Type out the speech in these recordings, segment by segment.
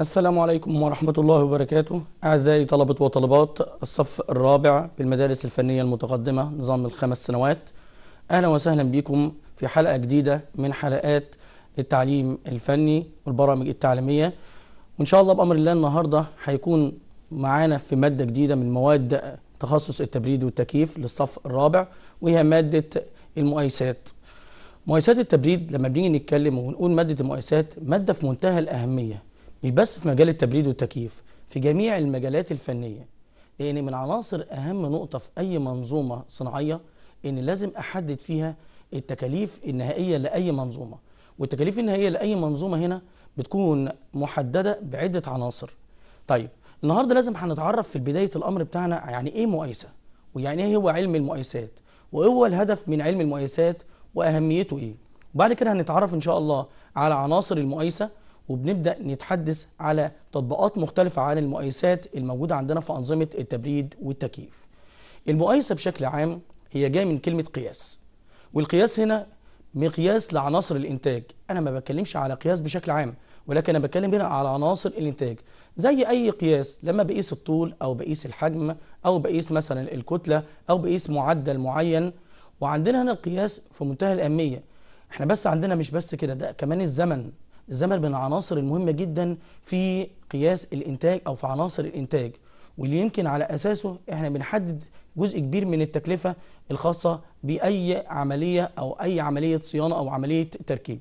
السلام عليكم ورحمة الله وبركاته أعزائي طلبة وطلبات الصف الرابع بالمدارس الفنية المتقدمة نظام الخمس سنوات أهلا وسهلا بكم في حلقة جديدة من حلقات التعليم الفني والبرامج التعليمية وإن شاء الله بأمر الله النهاردة هيكون معانا في مادة جديدة من مواد تخصص التبريد والتكييف للصف الرابع وهي مادة المؤيسات مؤيسات التبريد لما بنيجي نتكلم ونقول مادة المؤيسات مادة في منتهى الأهمية مش بس في مجال التبريد والتكييف في جميع المجالات الفنية لأن من عناصر أهم نقطة في أي منظومة صناعية إن لازم أحدد فيها التكاليف النهائية لأي منظومة والتكاليف النهائية لأي منظومة هنا بتكون محددة بعدة عناصر طيب النهاردة لازم هنتعرف في بداية الأمر بتاعنا يعني إيه مقايسة ويعني إيه هو علم المقايسات وإيه هو الهدف من علم المقايسات وأهميته إيه وبعد كده هنتعرف إن شاء الله على عناصر المقايسة وبنبدأ نتحدث على تطبيقات مختلفة عن المقايسات الموجودة عندنا في أنظمة التبريد والتكييف المقايسة بشكل عام هي جاية من كلمة قياس والقياس هنا مقياس لعناصر الإنتاج أنا ما بتكلمش على قياس بشكل عام ولكن أنا بتكلم هنا على عناصر الإنتاج زي أي قياس لما بقيس الطول أو بقيس الحجم أو بقيس مثلا الكتلة أو بقيس معدل معين وعندنا هنا القياس في منتهى الأهمية احنا بس عندنا مش بس كده ده كمان الزمن الزمن من العناصر المهمة جدا في قياس الإنتاج أو في عناصر الإنتاج واللي يمكن على أساسه إحنا بنحدد جزء كبير من التكلفة الخاصة بأي عملية أو أي عملية صيانة أو عملية تركيب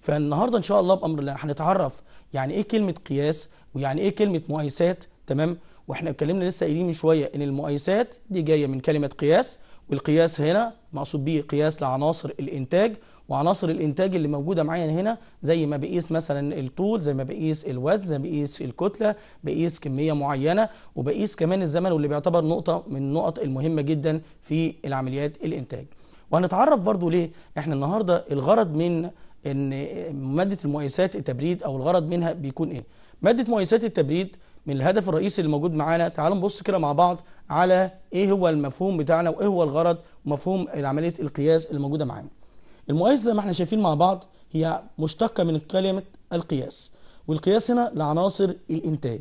فالنهاردة إن شاء الله بأمر الله هنتعرف يعني إيه كلمة قياس ويعني إيه كلمة مقايسات تمام واحنا اتكلمنا لسه قايلين من شويه ان المقايسات دي جايه من كلمه قياس والقياس هنا مقصود بيه قياس لعناصر الانتاج وعناصر الانتاج اللي موجوده معايا هنا زي ما بقيس مثلا الطول زي ما بقيس الوزن زي ما بقيس الكتله بقيس كميه معينه وبقيس كمان الزمن واللي بيعتبر نقطه من النقط المهمه جدا في العمليات الانتاج وهنتعرف برضو ليه احنا النهارده الغرض من ان ماده المقايسات التبريد او الغرض منها بيكون ايه ماده مقايسات التبريد من الهدف الرئيسي اللي موجود معانا تعالوا نبص كده مع بعض على ايه هو المفهوم بتاعنا وايه هو الغرض ومفهوم عمليه القياس اللي موجوده معانا المقايسة زي ما احنا شايفين مع بعض هي مشتقة من كلمة القياس والقياس هنا لعناصر الإنتاج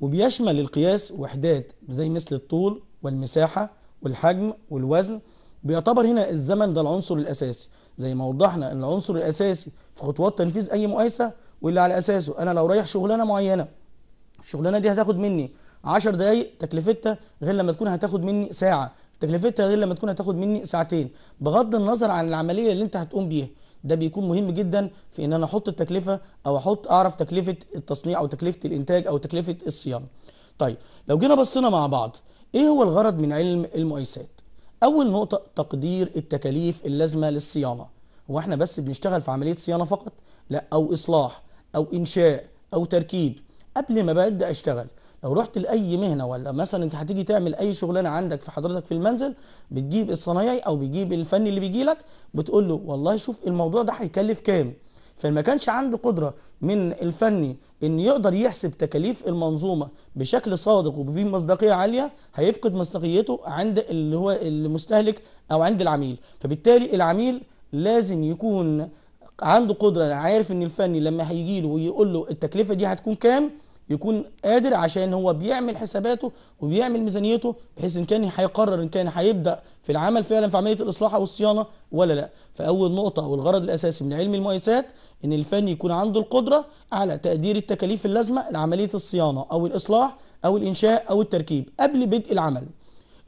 وبيشمل القياس وحدات زي مثل الطول والمساحة والحجم والوزن بيعتبر هنا الزمن ده العنصر الأساسي زي ما وضحنا ان العنصر الأساسي في خطوات تنفيذ أي مؤيسة واللي على أساسه أنا لو رايح شغلانة معينة الشغلانة دي هتاخد مني 10 دقايق تكلفتها غير لما تكون هتاخد مني ساعه تكلفتها غير لما تكون هتاخد مني ساعتين بغض النظر عن العمليه اللي انت هتقوم بيها ده بيكون مهم جدا في ان انا احط التكلفه او احط اعرف تكلفه التصنيع او تكلفه الانتاج او تكلفه الصيانه طيب لو جينا بصينا مع بعض ايه هو الغرض من علم المقايسات اول نقطه تقدير التكاليف اللازمه للصيانه هو احنا بس بنشتغل في عمليه صيانه فقط لا او اصلاح او انشاء او تركيب قبل ما ببدا اشتغل لو رحت لاي مهنه ولا مثلا انت هتيجي تعمل اي شغلانه عندك في حضرتك في المنزل بتجيب الصنايعي او بتجيب الفني اللي بيجي لك بتقول له والله شوف الموضوع ده هيكلف كام فما كانش عنده قدره من الفني ان يقدر يحسب تكاليف المنظومه بشكل صادق وفي مصداقيه عاليه هيفقد مصداقيته عند اللي هو المستهلك او عند العميل فبالتالي العميل لازم يكون عنده قدره عارف ان الفني لما هيجي له ويقول له التكلفه دي هتكون كام يكون قادر عشان هو بيعمل حساباته وبيعمل ميزانيته بحيث ان كان هيقرر ان كان هيبدا في العمل فعلا في عمليه الاصلاح او الصيانه ولا لا فاول نقطه والغرض الاساسي من علم المؤسسات ان الفني يكون عنده القدره على تقدير التكاليف اللازمه لعمليه الصيانه او الاصلاح او الانشاء او التركيب قبل بدء العمل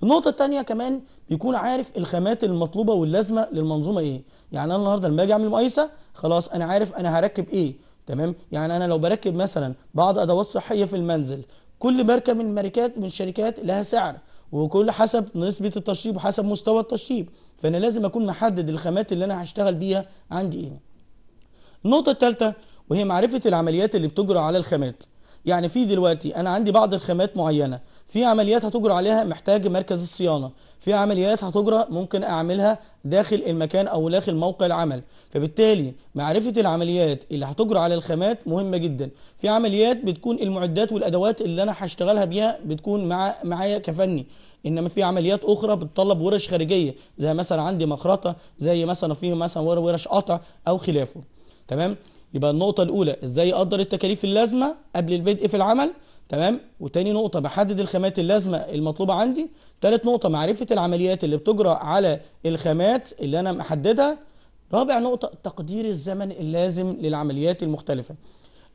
النقطة الثانية كمان بيكون عارف الخامات المطلوبة واللازمة للمنظومة ايه يعني انا النهاردة لما اجي اعمل مقايسة خلاص انا عارف انا هركب ايه تمام يعني انا لو بركب مثلا بعض ادوات صحيه في المنزل كل ماركه من الماركات من الشركات لها سعر وكل حسب نسبه التشطيب وحسب مستوى التشطيب فانا لازم اكون محدد الخامات اللي انا هشتغل بيها عندي ايه النقطه الثالثه وهي معرفه العمليات اللي بتجرى على الخامات يعني في دلوقتي انا عندي بعض الخامات معينه في عمليات هتجرى عليها محتاج مركز الصيانه في عمليات هتجرى ممكن اعملها داخل المكان او داخل موقع العمل فبالتالي معرفه العمليات اللي هتجرى على الخامات مهمه جدا في عمليات بتكون المعدات والادوات اللي انا هشتغلها بيها بتكون مع معايا كفني انما في عمليات اخرى بتطلب ورش خارجيه زي مثلا عندي مخرطه زي مثلا في مثلا ورش قطع او خلافه تمام يبقى النقطه الاولى ازاي اقدر التكاليف اللازمه قبل البدء في العمل تمام وتاني نقطة بحدد الخامات اللازمة المطلوبة عندي تالت نقطة معرفة العمليات اللي بتجرى على الخامات اللي أنا محددها رابع نقطة تقدير الزمن اللازم للعمليات المختلفة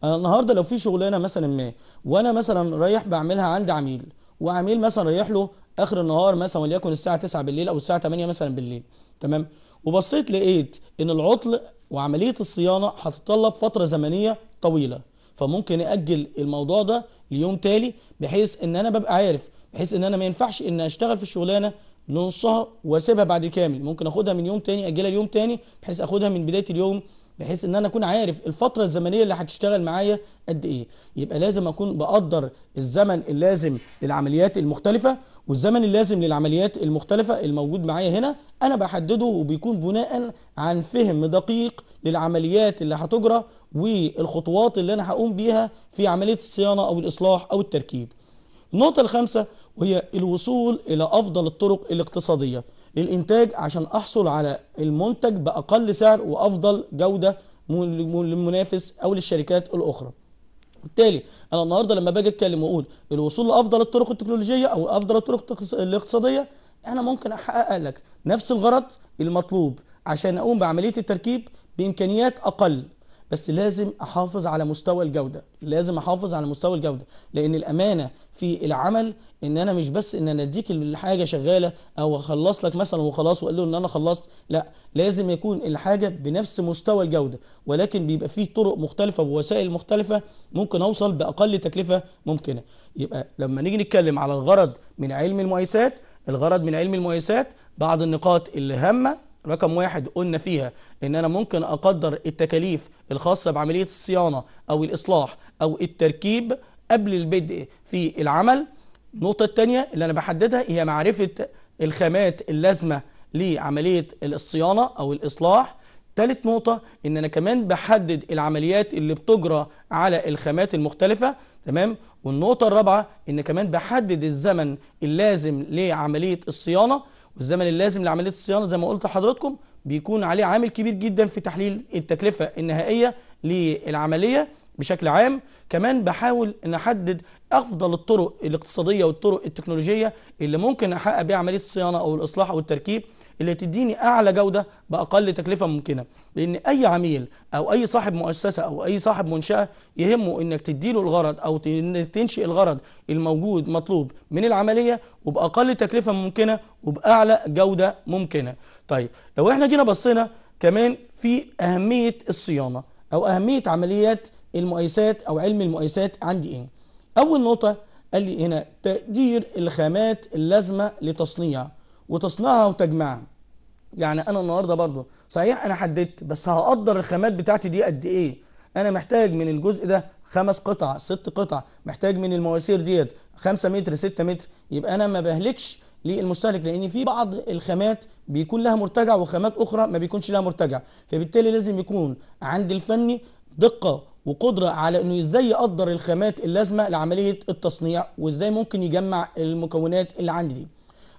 أنا النهاردة لو في شغلانة مثلا ما وأنا مثلا رايح بعملها عند عميل وعميل مثلا رايح له آخر النهار مثلا وليكن الساعة 9 بالليل أو الساعة 8 مثلا بالليل تمام وبصيت لقيت إن العطل وعملية الصيانة هتتطلب فترة زمنية طويلة فممكن اجل الموضوع ده ليوم تالي بحيث ان انا ببقى عارف بحيث ان انا ما ينفعش ان اشتغل في الشغلانه نصها واسيبها بعد كامل ممكن اخدها من يوم تاني اجلها ليوم تاني بحيث اخدها من بدايه اليوم بحيث ان انا اكون عارف الفتره الزمنيه اللي هتشتغل معايا قد ايه يبقى لازم اكون بقدر الزمن اللازم للعمليات المختلفه والزمن اللازم للعمليات المختلفه الموجود معايا هنا انا بحدده وبيكون بناء عن فهم دقيق للعمليات اللي هتجرى والخطوات اللي انا هقوم بيها في عمليه الصيانه او الاصلاح او التركيب النقطه الخامسه وهي الوصول الى افضل الطرق الاقتصاديه للإنتاج عشان أحصل على المنتج بأقل سعر وأفضل جودة للمنافس أو للشركات الأخرى بالتالي انا النهارده لما باجي اتكلم واقول الوصول لافضل الطرق التكنولوجيه او افضل الطرق الاقتصاديه انا ممكن احقق لك نفس الغرض المطلوب عشان اقوم بعمليه التركيب بامكانيات اقل بس لازم احافظ على مستوى الجوده لازم احافظ على مستوى الجوده لان الامانه في العمل ان انا مش بس ان انا اديك الحاجه شغاله او اخلص لك مثلا وخلاص واقول له ان انا خلصت لا لازم يكون الحاجه بنفس مستوى الجوده ولكن بيبقى فيه طرق مختلفه ووسائل مختلفه ممكن اوصل باقل تكلفه ممكنه يبقى لما نيجي نتكلم على الغرض من علم المؤسسات الغرض من علم المؤسسات بعض النقاط اللي هامه رقم واحد قلنا فيها ان انا ممكن اقدر التكاليف الخاصة بعملية الصيانة او الاصلاح او التركيب قبل البدء في العمل النقطة التانية اللي انا بحددها هي معرفة الخامات اللازمة لعملية الصيانة او الاصلاح تالت نقطة ان انا كمان بحدد العمليات اللي بتجرى على الخامات المختلفة تمام والنقطة الرابعة ان كمان بحدد الزمن اللازم لعملية الصيانة والزمن اللازم لعمليه الصيانه زي ما قلت لحضراتكم بيكون عليه عامل كبير جدا في تحليل التكلفه النهائيه للعمليه بشكل عام كمان بحاول ان احدد افضل الطرق الاقتصاديه والطرق التكنولوجيه اللي ممكن احقق بيها عمليه الصيانه او الاصلاح او التركيب اللي تديني اعلى جوده باقل تكلفه ممكنه لان اي عميل او اي صاحب مؤسسه او اي صاحب منشاه يهمه انك تديله الغرض او تنشئ الغرض الموجود مطلوب من العمليه وباقل تكلفه ممكنه وباعلى جوده ممكنه طيب لو احنا جينا بصينا كمان في اهميه الصيانه او اهميه عمليات المؤيسات او علم المؤيسات عندي ايه اول نقطه قال لي هنا تقدير الخامات اللازمه لتصنيع وتصنيعها وتجميعها يعني انا النهارده برضه صحيح انا حددت بس هقدر الخامات بتاعتي دي قد ايه انا محتاج من الجزء ده خمس قطع ست قطع محتاج من المواسير ديت 5 متر 6 متر يبقى انا ما بهلكش للمستهلك لان في بعض الخامات بيكون لها مرتجع وخامات اخرى ما بيكونش لها مرتجع فبالتالي لازم يكون عند الفني دقه وقدره على انه ازاي يقدر الخامات اللازمه لعمليه التصنيع وازاي ممكن يجمع المكونات اللي عندي دي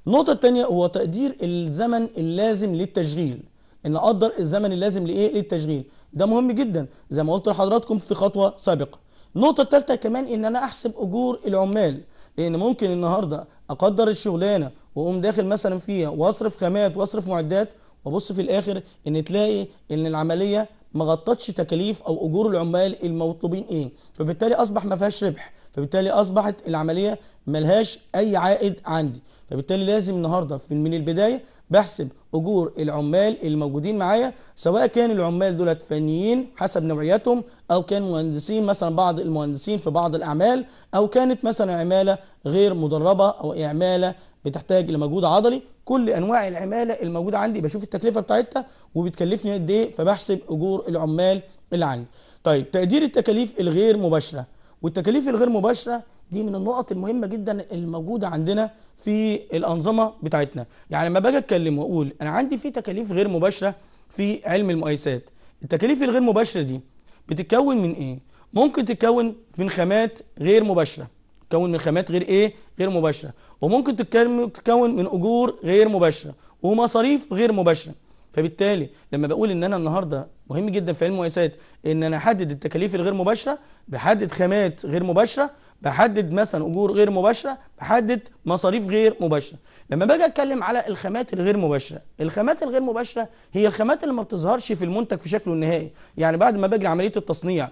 النقطة الثانية هو تقدير الزمن اللازم للتشغيل ان اقدر الزمن اللازم لايه للتشغيل ده مهم جدا زي ما قلت لحضراتكم في خطوة سابقة النقطة الثالثة كمان ان انا احسب اجور العمال لان ممكن النهاردة اقدر الشغلانة واقوم داخل مثلا فيها واصرف خامات واصرف معدات وابص في الاخر ان تلاقي ان العملية ما غطتش تكاليف او اجور العمال المطلوبين ايه فبالتالي اصبح ما فيهاش ربح فبالتالي اصبحت العمليه ملهاش اي عائد عندي فبالتالي لازم النهارده من البدايه بحسب اجور العمال الموجودين معايا سواء كان العمال دولت فنيين حسب نوعيتهم او كان مهندسين مثلا بعض المهندسين في بعض الاعمال او كانت مثلا عماله غير مدربه او عماله بتحتاج لمجهود عضلي كل انواع العماله الموجوده عندي بشوف التكلفه بتاعتها وبتكلفني قد ايه فبحسب اجور العمال اللي عندي طيب تقدير التكاليف الغير مباشره والتكاليف الغير مباشره دي من النقط المهمه جدا الموجوده عندنا في الانظمه بتاعتنا يعني لما باجي اتكلم واقول انا عندي في تكاليف غير مباشره في علم المقايسات التكاليف الغير مباشره دي بتتكون من ايه ممكن تتكون من خامات غير مباشره تتكون من خامات غير ايه غير مباشره وممكن تتكون من اجور غير مباشره ومصاريف غير مباشره فبالتالي لما بقول ان انا النهارده مهم جدا في علم المقايسات ان انا احدد التكاليف الغير مباشره بحدد خامات غير مباشره بحدد مثلا اجور غير مباشره بحدد مصاريف غير مباشره لما باجي اتكلم على الخامات الغير مباشره الخامات الغير مباشره هي الخامات اللي ما بتظهرش في المنتج في شكله النهائي يعني بعد ما باجي عمليه التصنيع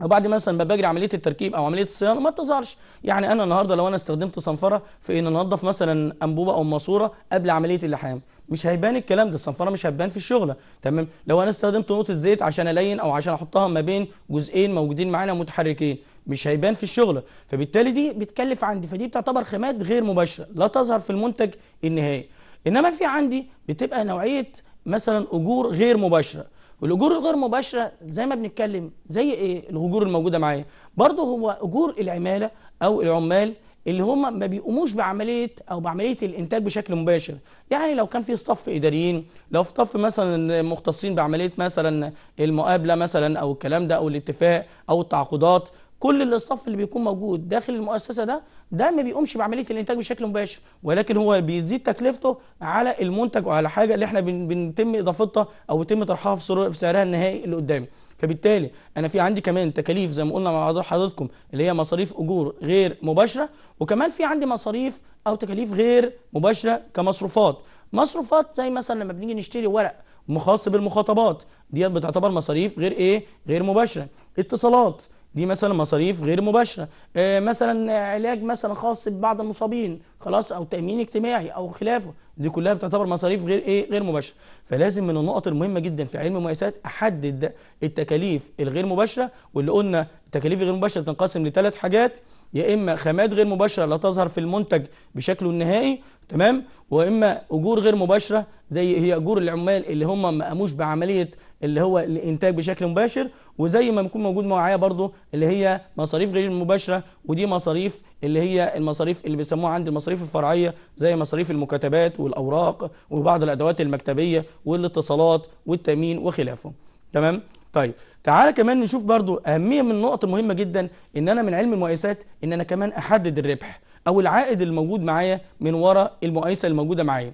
وبعد مثلا ما باجري عمليه التركيب او عمليه الصيانه ما بتظهرش يعني انا النهارده لو انا استخدمت صنفره في ان انضف مثلا انبوبه او ماسوره قبل عمليه اللحام مش هيبان الكلام ده الصنفره مش هتبان في الشغله تمام لو انا استخدمت نقطه زيت عشان الين او عشان احطها ما بين جزئين موجودين معانا متحركين مش هيبان في الشغله فبالتالي دي بتكلف عندي فدي بتعتبر خامات غير مباشره لا تظهر في المنتج النهائي انما في عندي بتبقى نوعيه مثلا اجور غير مباشره والاجور الغير مباشره زي ما بنتكلم زي ايه الاجور الموجوده معايا برضه هو اجور العماله او العمال اللي هم ما بيقوموش بعمليه او بعمليه الانتاج بشكل مباشر يعني لو كان في صف اداريين لو في صف مثلا مختصين بعمليه مثلا المقابله مثلا او الكلام ده او الاتفاق او التعاقدات كل الاستاف اللي بيكون موجود داخل المؤسسه ده ده ما بيقومش بعمليه الانتاج بشكل مباشر ولكن هو بيزيد تكلفته على المنتج وعلى حاجه اللي احنا بنتم اضافتها او بيتم طرحها في سعرها النهائي اللي قدامي فبالتالي انا في عندي كمان تكاليف زي ما قلنا مع حضراتكم اللي هي مصاريف اجور غير مباشره وكمان في عندي مصاريف او تكاليف غير مباشره كمصروفات مصروفات زي مثلا لما بنيجي نشتري ورق مخاص بالمخاطبات ديت بتعتبر مصاريف غير ايه غير مباشره اتصالات دي مثلا مصاريف غير مباشره آه، مثلا علاج مثلا خاص ببعض المصابين خلاص او تامين اجتماعي او خلافه دي كلها بتعتبر مصاريف غير ايه غير مباشره فلازم من النقط المهمه جدا في علم المؤسسات احدد التكاليف الغير مباشره واللي قلنا التكاليف الغير مباشره تنقسم لثلاث حاجات يا اما خامات غير مباشره لا تظهر في المنتج بشكله النهائي تمام واما اجور غير مباشره زي هي اجور العمال اللي هم ما قاموش بعمليه اللي هو الانتاج بشكل مباشر وزي ما بيكون موجود معايا برضو اللي هي مصاريف غير مباشره ودي مصاريف اللي هي المصاريف اللي بيسموها عندي المصاريف الفرعيه زي مصاريف المكاتبات والاوراق وبعض الادوات المكتبيه والاتصالات والتامين وخلافه تمام طيب تعالى كمان نشوف برضو اهميه من النقط المهمه جدا ان انا من علم المؤيسات ان انا كمان احدد الربح او العائد الموجود معايا من وراء المقايسه الموجوده معايا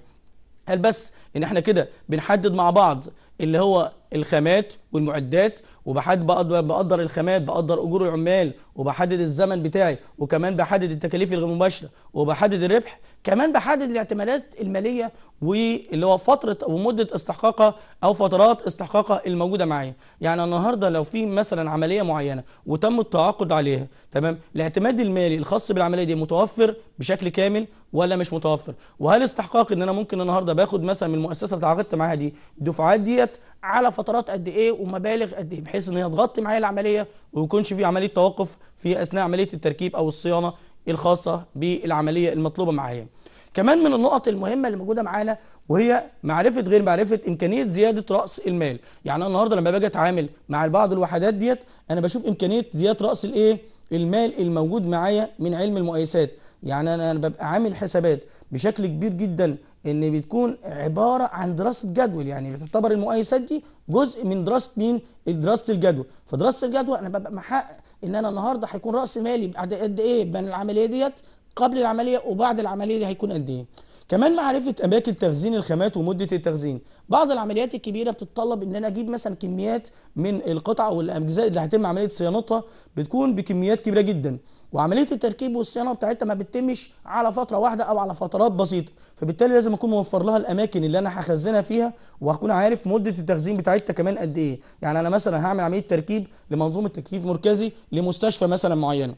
هل بس ان احنا كده بنحدد مع بعض اللي هو الخامات والمعدات وبحدد بقدر, بقدر الخامات بقدر اجور العمال وبحدد الزمن بتاعي وكمان بحدد التكاليف الغير مباشره وبحدد الربح كمان بحدد الاعتمادات الماليه واللي هو فتره ومده استحقاقها او فترات استحقاقها الموجوده معايا يعني النهارده لو في مثلا عمليه معينه وتم التعاقد عليها تمام الاعتماد المالي الخاص بالعمليه دي متوفر بشكل كامل ولا مش متوفر وهل استحقاق ان انا ممكن النهارده باخد مثلا من المؤسسه اللي اتعاقدت معاها دي الدفعات ديت على فترات قد ايه ومبالغ قد ايه بحيث ان هي تغطي معايا العمليه ويكونش في عمليه توقف في اثناء عمليه التركيب او الصيانه الخاصه بالعمليه المطلوبه معايا كمان من النقط المهمة اللي موجودة معانا وهي معرفة غير معرفة إمكانية زيادة رأس المال يعني أنا النهاردة لما باجي أتعامل مع بعض الوحدات ديت أنا بشوف إمكانية زيادة رأس الإيه؟ المال الموجود معايا من علم المؤيسات، يعني انا انا ببقى عامل حسابات بشكل كبير جدا ان بتكون عباره عن دراسه جدول يعني بتعتبر المقايسات دي جزء من دراسه مين دراسه الجدول فدراسه الجدول انا ببقى محقق ان انا النهارده هيكون راس مالي بعد قد ايه بين العمليه ديت قبل العمليه وبعد العمليه دي هيكون قد ايه كمان معرفه اماكن تخزين الخامات ومده التخزين بعض العمليات الكبيره بتتطلب ان انا اجيب مثلا كميات من القطع او الاجزاء اللي هتم عمليه صيانتها بتكون بكميات كبيره جدا وعمليه التركيب والصيانه بتاعتها ما بتتمش على فتره واحده او على فترات بسيطه فبالتالي لازم اكون موفر لها الاماكن اللي انا هخزنها فيها وهكون عارف مده التخزين بتاعتها كمان قد ايه يعني انا مثلا هعمل عمليه تركيب لمنظومه تكييف مركزي لمستشفى مثلا معينه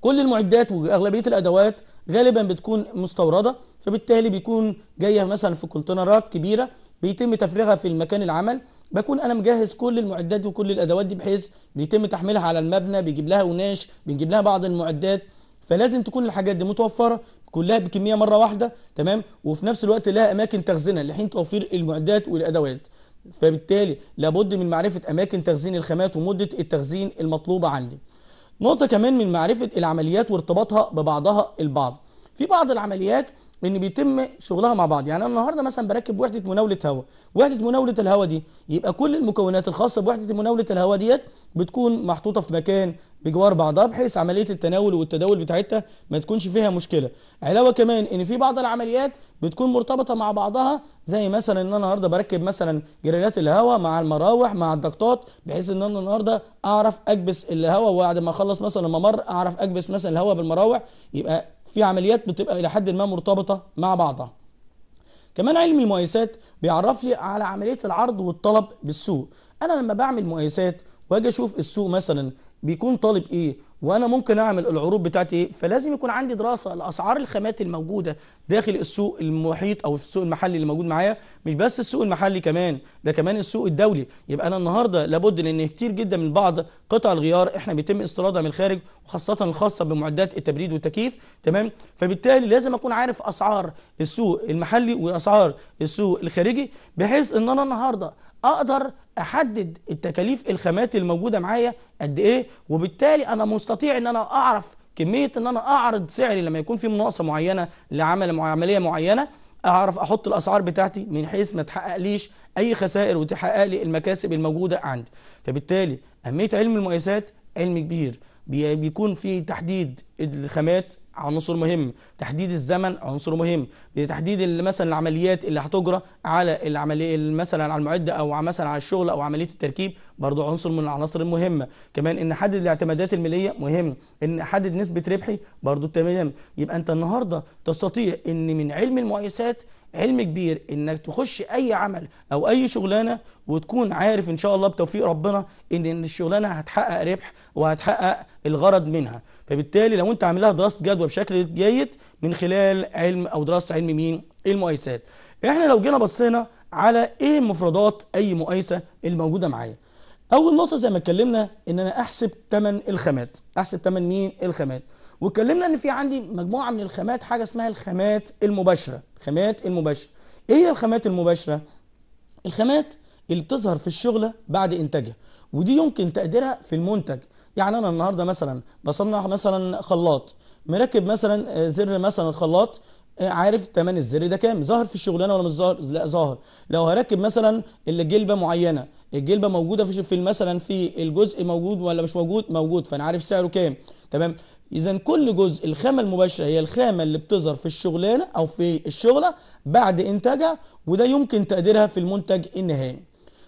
كل المعدات واغلبيه الادوات غالبا بتكون مستورده فبالتالي بيكون جايه مثلا في كونتينرات كبيره بيتم تفريغها في المكان العمل بكون انا مجهز كل المعدات وكل الادوات دي بحيث بيتم تحميلها على المبنى بيجيب لها قماش بنجيب لها بعض المعدات فلازم تكون الحاجات دي متوفره كلها بكميه مره واحده تمام وفي نفس الوقت لها اماكن تخزينها لحين توفير المعدات والادوات فبالتالي لابد من معرفه اماكن تخزين الخامات ومده التخزين المطلوبه عندي نقطه كمان من معرفه العمليات وارتباطها ببعضها البعض في بعض العمليات ان بيتم شغلها مع بعض يعني انا النهارده مثلا بركب وحده مناوله هواء وحده مناوله الهواء دي يبقى كل المكونات الخاصه بوحده مناوله الهواء ديت بتكون محطوطه في مكان بجوار بعضها بحيث عمليه التناول والتداول بتاعتها ما تكونش فيها مشكله علاوه كمان ان في بعض العمليات بتكون مرتبطه مع بعضها زي مثلا ان انا النهارده بركب مثلا جريلات الهواء مع المراوح مع الدكتات بحيث ان انا النهارده اعرف اكبس الهواء وبعد ما اخلص مثلا الممر اعرف اكبس مثلا الهواء بالمراوح يبقى في عمليات بتبقى الى حد ما مرتبطه مع بعضها كمان علم المقايسات بيعرف لي على عمليه العرض والطلب بالسوق انا لما بعمل مقايسات واجي اشوف السوق مثلا بيكون طالب ايه وانا ممكن اعمل العروض بتاعتي ايه فلازم يكون عندي دراسه لاسعار الخامات الموجوده داخل السوق المحيط او السوق المحلي اللي موجود معايا مش بس السوق المحلي كمان ده كمان السوق الدولي يبقى انا النهارده لابد لان كتير جدا من بعض قطع الغيار احنا بيتم استيرادها من الخارج وخاصه الخاصه بمعدات التبريد والتكييف تمام فبالتالي لازم اكون عارف اسعار السوق المحلي واسعار السوق الخارجي بحيث ان انا النهارده اقدر احدد التكاليف الخامات الموجوده معايا قد ايه وبالتالي انا مستطيع ان انا اعرف كميه ان انا اعرض سعري لما يكون في مناقصه معينه لعمل عمليه معينه اعرف احط الاسعار بتاعتي من حيث ما تحققليش اي خسائر وتحقق لي المكاسب الموجوده عندي فبالتالي اهميه علم المقايسات علم كبير بيكون في تحديد الخامات عنصر مهم تحديد الزمن عنصر مهم تحديد مثلا العمليات اللي هتجرى على العمليه مثلا على المعده او مثلا على الشغل او عمليه التركيب برضو عنصر من العناصر المهمه كمان ان احدد الاعتمادات الماليه مهم ان احدد نسبه ربحي برضو تمام يبقى انت النهارده تستطيع ان من علم المؤسسات علم كبير انك تخش اي عمل او اي شغلانه وتكون عارف ان شاء الله بتوفيق ربنا ان الشغلانه هتحقق ربح وهتحقق الغرض منها فبالتالي لو انت عامل لها دراسه جدوى بشكل جيد من خلال علم او دراسه علم مين المقايسات احنا لو جينا بصينا على ايه مفردات اي مقايسه الموجوده معايا اول نقطه زي ما اتكلمنا ان انا احسب ثمن الخامات احسب ثمن مين الخامات واتكلمنا ان في عندي مجموعه من الخامات حاجه اسمها الخامات المباشره خامات المباشره ايه هي الخامات المباشره الخامات اللي بتظهر في الشغله بعد انتاجها ودي يمكن تقديرها في المنتج يعني انا النهارده مثلا بصنع مثلا خلاط مركب مثلا آه، زر مثلا الخلاط آه، عارف تمن الزر ده كام ظاهر في الشغلانه ولا مش ظاهر لا ظاهر لو هركب مثلا الجلبه معينه الجلبه موجوده في في مثلا في الجزء موجود ولا مش موجود موجود فانا عارف سعره كام تمام اذا كل جزء الخامه المباشره هي الخامه اللي بتظهر في الشغلانه او في الشغله بعد انتاجها وده يمكن تقديرها في المنتج النهائي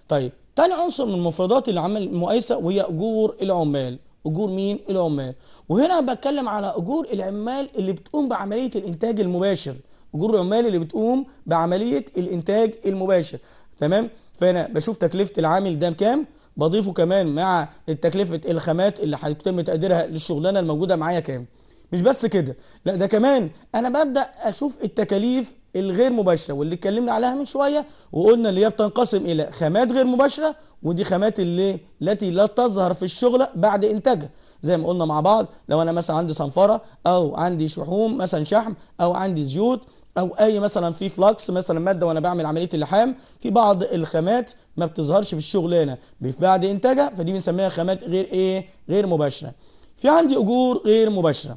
طيب تاني عنصر من المفردات اللي عمل مقايسه وهي اجور العمال اجور مين العمال وهنا بتكلم على اجور العمال اللي بتقوم بعمليه الانتاج المباشر اجور العمال اللي بتقوم بعمليه الانتاج المباشر تمام فانا بشوف تكلفه العامل ده كام بضيفه كمان مع تكلفه الخامات اللي هيتم تقديرها للشغلانه الموجوده معايا كام مش بس كده لا ده كمان انا ببدا اشوف التكاليف الغير مباشره واللي اتكلمنا عليها من شويه وقلنا اللي هي بتنقسم الى خامات غير مباشره ودي خامات اللي التي لا تظهر في الشغله بعد انتاجها زي ما قلنا مع بعض لو انا مثلا عندي صنفره او عندي شحوم مثلا شحم او عندي زيوت او اي مثلا في فلاكس مثلا ماده وانا بعمل عمليه اللحام في بعض الخامات ما بتظهرش في الشغلانه بعد انتاجها فدي بنسميها خامات غير ايه غير مباشره في عندي اجور غير مباشره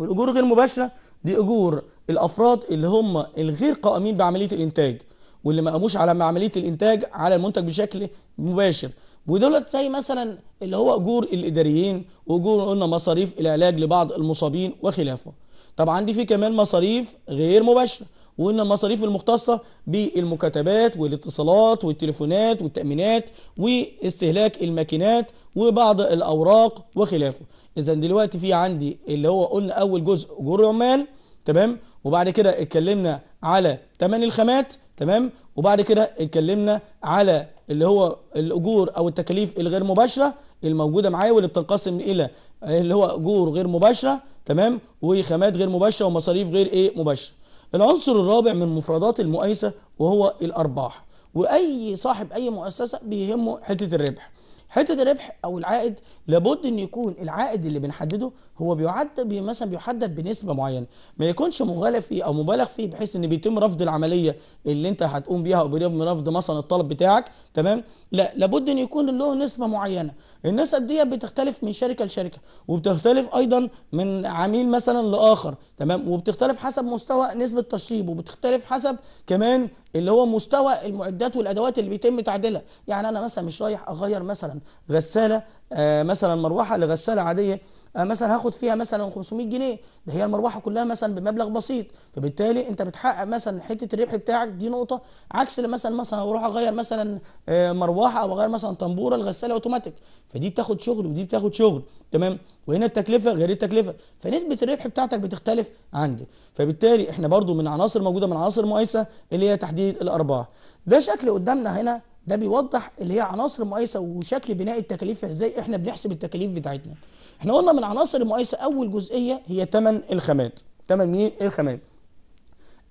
والأجور غير مباشرة دي أجور الأفراد اللي هم الغير قائمين بعملية الإنتاج واللي ما قاموش على عملية الإنتاج على المنتج بشكل مباشر ودولت زي مثلا اللي هو أجور الإداريين وأجور قلنا مصاريف العلاج لبعض المصابين وخلافه طب عندي في كمان مصاريف غير مباشرة وقلنا المصاريف المختصة بالمكاتبات والاتصالات والتليفونات والتأمينات واستهلاك الماكينات وبعض الأوراق وخلافه اذا دلوقتي في عندي اللي هو قلنا اول جزء اجور العمال تمام وبعد كده اتكلمنا على ثمن الخامات تمام وبعد كده اتكلمنا على اللي هو الاجور او التكاليف الغير مباشره الموجوده معايا واللي بتنقسم الى اللي هو اجور غير مباشره تمام وخامات غير مباشره ومصاريف غير ايه مباشره العنصر الرابع من مفردات المؤيسه وهو الارباح واي صاحب اي مؤسسه بيهمه حته الربح حته الربح او العائد لابد ان يكون العائد اللي بنحدده هو بيعد بي مثلا بيحدد بنسبه معينه ما يكونش مغالف فيه او مبالغ فيه بحيث ان بيتم رفض العمليه اللي انت هتقوم بيها او بيتم رفض مثلا الطلب بتاعك تمام لا لابد ان يكون له نسبه معينه النسب دي ايه بتختلف من شركه لشركه وبتختلف ايضا من عميل مثلا لاخر تمام وبتختلف حسب مستوى نسبه تشطيب وبتختلف حسب كمان اللي هو مستوى المعدات والادوات اللي بيتم تعديلها يعني انا مثلا مش رايح اغير مثلا غساله آه مثلا مروحه لغساله عاديه آه، مثلا هاخد فيها مثلا 500 جنيه ده هي المروحه كلها مثلا بمبلغ بسيط فبالتالي انت بتحقق مثلا حته الربح بتاعك دي نقطه عكس مثلا مثلا هروح اغير مثلا آه، مروحه او اغير مثلا طنبوره لغساله اوتوماتيك فدي بتاخد شغل ودي بتاخد شغل تمام وهنا التكلفه غير التكلفه فنسبه الربح بتاعتك بتختلف عندي فبالتالي احنا برضو من عناصر موجوده من عناصر مقايسه اللي هي تحديد الارباح ده شكل قدامنا هنا ده بيوضح اللي هي عناصر مقايسه وشكل بناء التكاليف ازاي احنا بنحسب التكاليف بتاعتنا احنا قلنا من عناصر المقايسه اول جزئيه هي ثمن الخامات ثمن مين إيه الخامات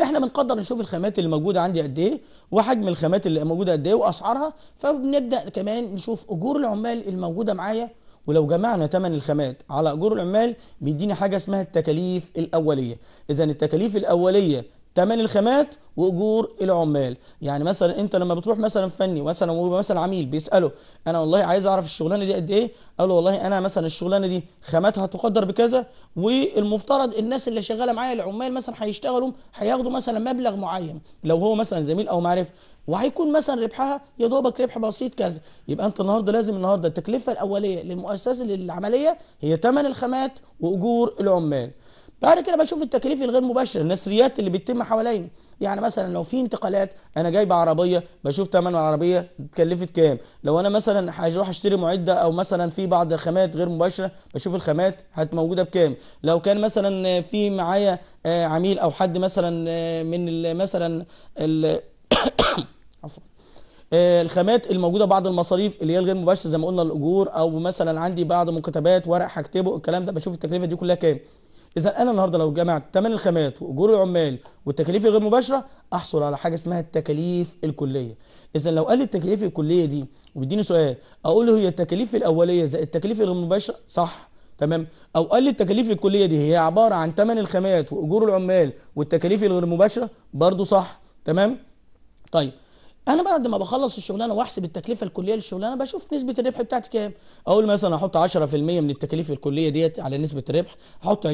احنا بنقدر نشوف الخامات اللي موجوده عندي قد ايه وحجم الخامات اللي موجوده قد ايه واسعارها فبنبدا كمان نشوف اجور العمال الموجوده معايا ولو جمعنا ثمن الخامات على اجور العمال بيديني حاجه اسمها التكاليف الاوليه اذا التكاليف الاوليه تمن الخامات واجور العمال يعني مثلا انت لما بتروح مثلا فني مثلا مثلا عميل بيساله انا والله عايز اعرف الشغلانه دي قد ايه قال له والله انا مثلا الشغلانه دي خاماتها تقدر بكذا والمفترض الناس اللي شغاله معايا العمال مثلا هيشتغلوا هياخدوا مثلا مبلغ معين لو هو مثلا زميل او معرف وهيكون مثلا ربحها يا دوبك ربح بسيط كذا يبقى انت النهارده لازم النهارده التكلفه الاوليه للمؤسسه للعمليه هي ثمن الخامات واجور العمال بعد كده بشوف التكاليف الغير مباشره النسريات اللي بتتم حواليني يعني مثلا لو في انتقالات انا جايب عربيه بشوف ثمن العربيه اتكلفت كام لو انا مثلا هروح اشتري معده او مثلا في بعض خامات غير مباشره بشوف الخامات موجوده بكام لو كان مثلا في معايا آه، عميل او حد مثلا آه، من مثلا عفوا آه، الخامات الموجوده بعض المصاريف اللي هي الغير مباشره زي ما قلنا الاجور او مثلا عندي بعض مكتبات ورق هكتبه الكلام ده بشوف التكلفه دي كلها كام اذا انا النهارده لو جمعت ثمن الخامات واجور العمال والتكاليف الغير مباشره احصل على حاجه اسمها التكاليف الكليه اذا لو قال لي التكاليف الكليه دي وبيديني سؤال اقول له هي التكاليف الاوليه زائد التكاليف الغير مباشره صح تمام او قال لي التكاليف الكليه دي هي عباره عن ثمن الخامات واجور العمال والتكاليف الغير مباشره برضو صح تمام طيب انا بعد ما بخلص الشغلانه واحسب التكلفه الكليه للشغلانه بشوف نسبه الربح بتاعتي كام اقول مثلا احط 10% من التكاليف الكليه ديت على نسبه الربح احط 20%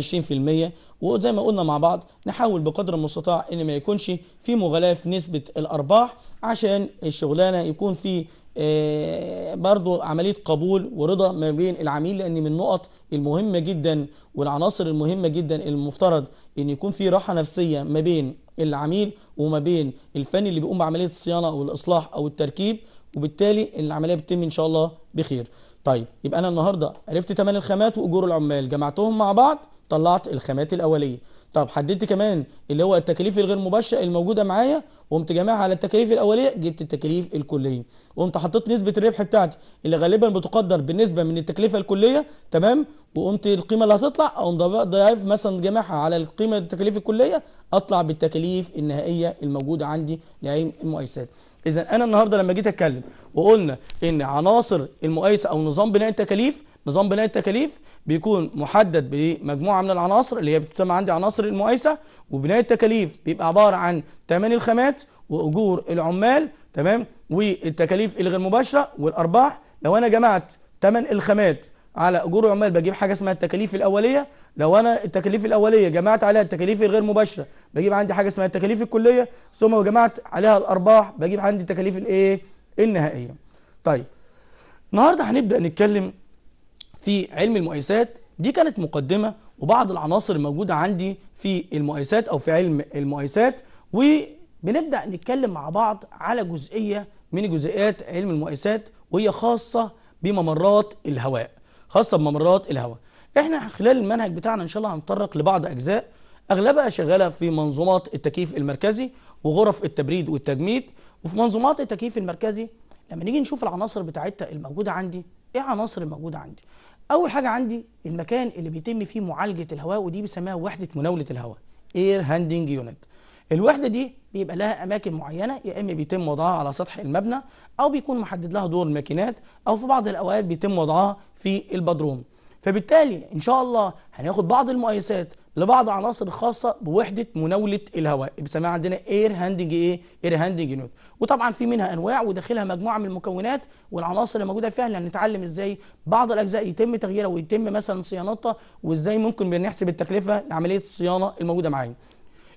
وزي ما قلنا مع بعض نحاول بقدر المستطاع ان ما يكونش في مغالاه في نسبه الارباح عشان الشغلانه يكون في آه، برضو عملية قبول ورضا ما بين العميل لأن من النقط المهمة جدا والعناصر المهمة جدا المفترض أن يكون في راحة نفسية ما بين العميل وما بين الفني اللي بيقوم بعمليه الصيانه او الاصلاح او التركيب وبالتالي العمليه بتتم ان شاء الله بخير طيب يبقى انا النهارده عرفت ثمن الخامات واجور العمال جمعتهم مع بعض طلعت الخامات الاوليه طب حددت كمان اللي هو التكاليف الغير مباشره الموجوده معايا وقمت جامعها على التكاليف الاوليه جبت التكاليف الكليه وقمت حطيت نسبه الربح بتاعتي اللي غالبا بتقدر بالنسبه من التكلفه الكليه تمام وقمت القيمه اللي هتطلع اقوم ضايف مثلا جامعها على القيمه التكاليف الكليه اطلع بالتكاليف النهائيه الموجوده عندي لعلم المؤسسات اذا انا النهارده لما جيت اتكلم وقلنا ان عناصر المقايسه او نظام بناء التكاليف نظام بناء التكاليف بيكون محدد بمجموعه من العناصر اللي هي بتسمى عندي عناصر المؤيسه وبناء التكاليف بيبقى عباره عن ثمن الخامات واجور العمال تمام والتكاليف الغير مباشره والارباح لو انا جمعت ثمن الخامات على اجور العمال بجيب حاجه اسمها التكاليف الاوليه لو انا التكاليف الاوليه جمعت عليها التكاليف الغير مباشره بجيب عندي حاجه اسمها التكاليف الكليه ثم جمعت عليها الارباح بجيب عندي التكاليف الايه النهائيه طيب النهارده هنبدا نتكلم في علم المؤيسات دي كانت مقدمة وبعض العناصر الموجودة عندي في المؤيسات أو في علم المؤيسات وبنبدأ نتكلم مع بعض على جزئية من جزئيات علم المؤيسات وهي خاصة بممرات الهواء خاصة بممرات الهواء احنا خلال المنهج بتاعنا ان شاء الله هنتطرق لبعض اجزاء اغلبها شغالة في منظومات التكييف المركزي وغرف التبريد والتجميد وفي منظومات التكييف المركزي لما نيجي نشوف العناصر بتاعتها الموجودة عندي ايه العناصر الموجودة عندي اول حاجه عندي المكان اللي بيتم فيه معالجه الهواء ودي بيسموها وحده مناوله الهواء اير هاندنج يونت الوحده دي بيبقى لها اماكن معينه يا اما بيتم وضعها على سطح المبنى او بيكون محدد لها دور الماكينات او في بعض الاوقات بيتم وضعها في البدروم فبالتالي ان شاء الله هناخد بعض المؤيسات لبعض عناصر خاصه بوحده مناوله الهواء بنسميها عندنا اير هاندنج ايه اير هاندنج نوت وطبعا في منها انواع وداخلها مجموعه من المكونات والعناصر اللي موجوده فيها اللي هنتعلم ازاي بعض الاجزاء يتم تغييرها ويتم مثلا صيانتها وازاي ممكن بنحسب التكلفه لعمليه الصيانه الموجوده معايا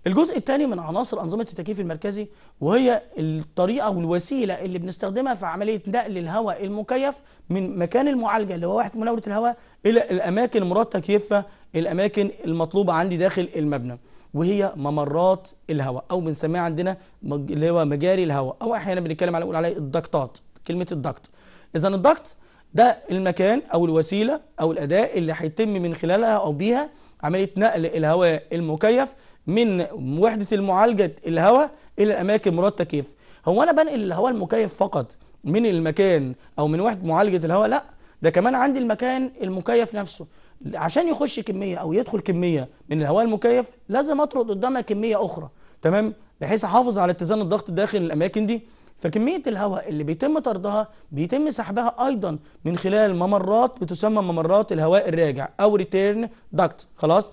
الجزء الثاني من عناصر أنظمة التكييف المركزي وهي الطريقة والوسيلة اللي بنستخدمها في عملية نقل الهواء المكيف من مكان المعالجة اللي هو واحد مناولة الهواء إلى الأماكن المراد تكييفها الأماكن المطلوبة عندي داخل المبنى وهي ممرات الهواء أو بنسميها عندنا اللي هو مجاري الهواء أو أحيانا بنتكلم على نقول عليه الضغطات كلمة الضغط إذا الضغط ده المكان أو الوسيلة أو الأداة اللي هيتم من خلالها أو بيها عملية نقل الهواء المكيف من وحدة المعالجة الهواء إلى الأماكن مراد تكييف هو أنا بنقل الهواء المكيف فقط من المكان أو من وحدة معالجة الهواء لا ده كمان عندي المكان المكيف نفسه عشان يخش كميه او يدخل كميه من الهواء المكيف لازم اطرد قدامها كميه اخرى تمام بحيث احافظ على اتزان الضغط داخل الاماكن دي فكميه الهواء اللي بيتم طردها بيتم سحبها ايضا من خلال ممرات بتسمى ممرات الهواء الراجع او ريتيرن داكت خلاص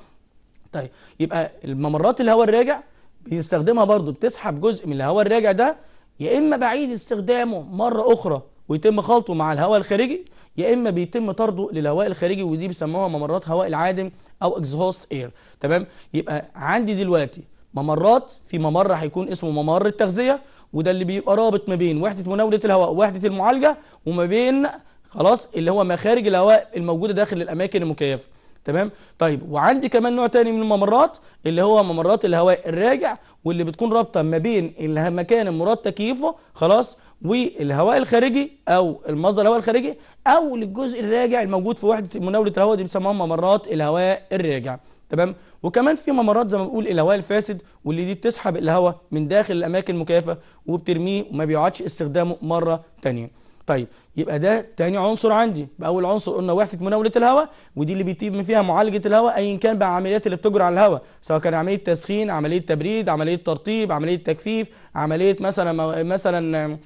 طيب يبقى الممرات الهواء الراجع بيستخدمها برضو بتسحب جزء من الهواء الراجع ده يا اما بعيد استخدامه مره اخرى ويتم خلطه مع الهواء الخارجي يا اما بيتم طرده للهواء الخارجي ودي بيسموها ممرات هواء العادم او اكزهوست اير تمام يبقى عندي دلوقتي ممرات في ممر هيكون اسمه ممر التغذيه وده اللي بيبقى رابط ما بين وحده مناوله الهواء ووحده المعالجه وما بين خلاص اللي هو مخارج الهواء الموجوده داخل الاماكن المكيفه تمام طيب وعندي كمان نوع تاني من الممرات اللي هو ممرات الهواء الراجع واللي بتكون رابطه ما بين المكان المراد تكييفه خلاص والهواء الخارجي او المصدر الهواء الخارجي او للجزء الراجع الموجود في وحده مناوله الهواء دي بيسموها ممرات الهواء الراجع تمام وكمان في ممرات زي ما بقول الهواء الفاسد واللي دي بتسحب الهواء من داخل الاماكن المكيفه وبترميه وما بيعادش استخدامه مره ثانيه طيب يبقى ده تاني عنصر عندي باول عنصر قلنا وحده مناوله الهواء ودي اللي بيتم فيها معالجه الهواء ايا كان بقى العمليات اللي بتجرى على الهواء سواء كان عمليه تسخين عمليه تبريد عمليه ترطيب عمليه تجفيف عمليه مثلا مثلا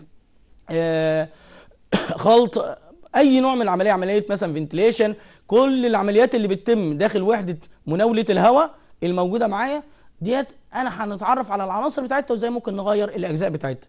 آه، خلط اي نوع من العمليه عمليه مثلا فنتليشن كل العمليات اللي بتتم داخل وحده مناوله الهواء الموجوده معايا ديت انا هنتعرف على العناصر بتاعتها وازاي ممكن نغير الاجزاء بتاعتها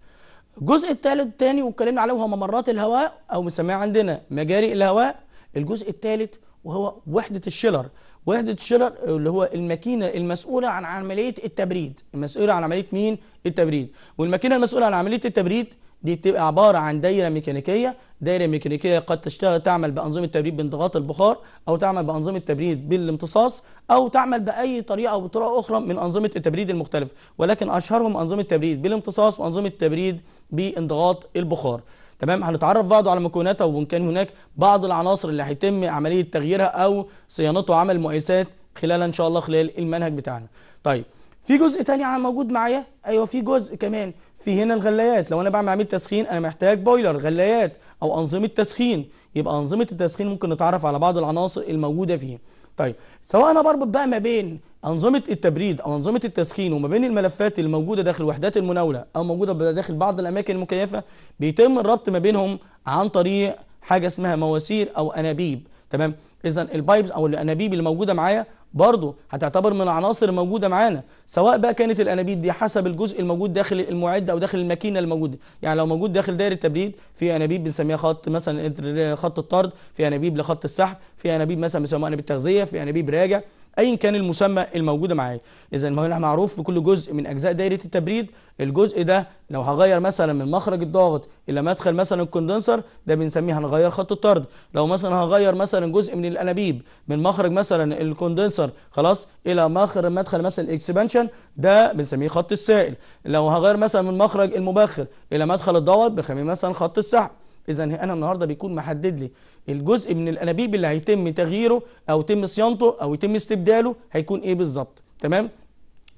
الجزء الثالث تاني واتكلمنا عليه وهو ممرات الهواء او بنسميها عندنا مجاري الهواء الجزء الثالث وهو وحده الشيلر وحده الشيلر اللي هو الماكينه المسؤوله عن عمليه التبريد المسؤوله عن عمليه مين التبريد والماكينه المسؤوله عن عمليه التبريد دي بتبقى عبارة عن دايرة ميكانيكية دايرة ميكانيكية قد تشتغل تعمل بأنظمة تبريد بانضغاط البخار أو تعمل بأنظمة تبريد بالامتصاص أو تعمل بأي طريقة أو بطرق أخرى من أنظمة التبريد المختلفة ولكن أشهرهم أنظمة تبريد بالامتصاص وأنظمة تبريد بانضغاط البخار تمام هنتعرف برضه على مكوناتها وإن كان هناك بعض العناصر اللي هيتم عملية تغييرها أو صيانته وعمل مقايسات خلال إن شاء الله خلال المنهج بتاعنا طيب في جزء تاني موجود معايا ايوه في جزء كمان في هنا الغلايات لو انا بعمل عمليه تسخين انا محتاج بويلر غلايات او انظمه تسخين يبقى انظمه التسخين ممكن نتعرف على بعض العناصر الموجوده فيه طيب سواء انا بربط بقى ما بين انظمه التبريد او انظمه التسخين وما بين الملفات الموجوده داخل وحدات المناوله او موجوده داخل بعض الاماكن المكيفه بيتم الربط ما بينهم عن طريق حاجه اسمها مواسير او انابيب تمام اذا البايبس او الانابيب اللي موجوده معايا برضه هتعتبر من العناصر الموجوده معانا سواء بقى كانت الانابيب دي حسب الجزء الموجود داخل المعده او داخل الماكينه الموجوده يعني لو موجود داخل دايره التبريد في انابيب بنسميها خط مثلا خط الطرد في انابيب لخط السحب في انابيب مثلا بيسموها انابيب تغذيه في انابيب راجع ايا كان المسمى الموجوده معايا اذا ما هو معروف في كل جزء من اجزاء دايره التبريد الجزء ده لو هغير مثلا من مخرج الضغط الى مدخل مثلا الكوندنسر ده بنسميه هنغير خط الطرد لو مثلا هغير مثلا جزء من الانابيب من مخرج مثلا الكوندنسر خلاص الى مخرج مدخل مثلا الاكسبانشن ده بنسميه خط السائل لو هغير مثلا من مخرج المبخر الى مدخل الضغط بنسميه مثلا خط السحب اذا انا النهارده بيكون محدد لي الجزء من الانابيب اللي هيتم تغييره او يتم صيانته او يتم استبداله هيكون ايه بالظبط تمام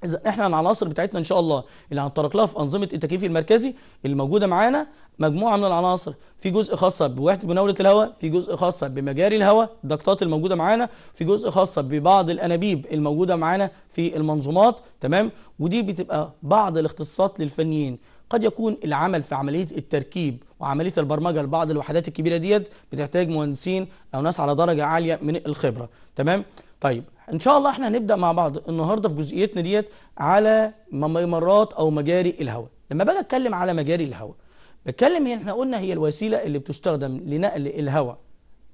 اذا احنا العناصر بتاعتنا ان شاء الله اللي هنتطرق لها في انظمه التكييف المركزي اللي موجوده معانا مجموعه من العناصر في جزء خاصه بوحده مناوله الهواء في جزء خاصه بمجاري الهواء الضغطات الموجوده معانا في جزء خاصه ببعض الانابيب الموجوده معانا في المنظومات تمام ودي بتبقى بعض الاختصاصات للفنيين قد يكون العمل في عمليه التركيب وعمليه البرمجه لبعض الوحدات الكبيره ديت بتحتاج مهندسين او ناس على درجه عاليه من الخبره تمام طيب ان شاء الله احنا هنبدا مع بعض النهارده في جزئيتنا ديت على ممرات او مجاري الهواء لما باجي اتكلم على مجاري الهواء بتكلم هنا احنا قلنا هي الوسيله اللي بتستخدم لنقل الهواء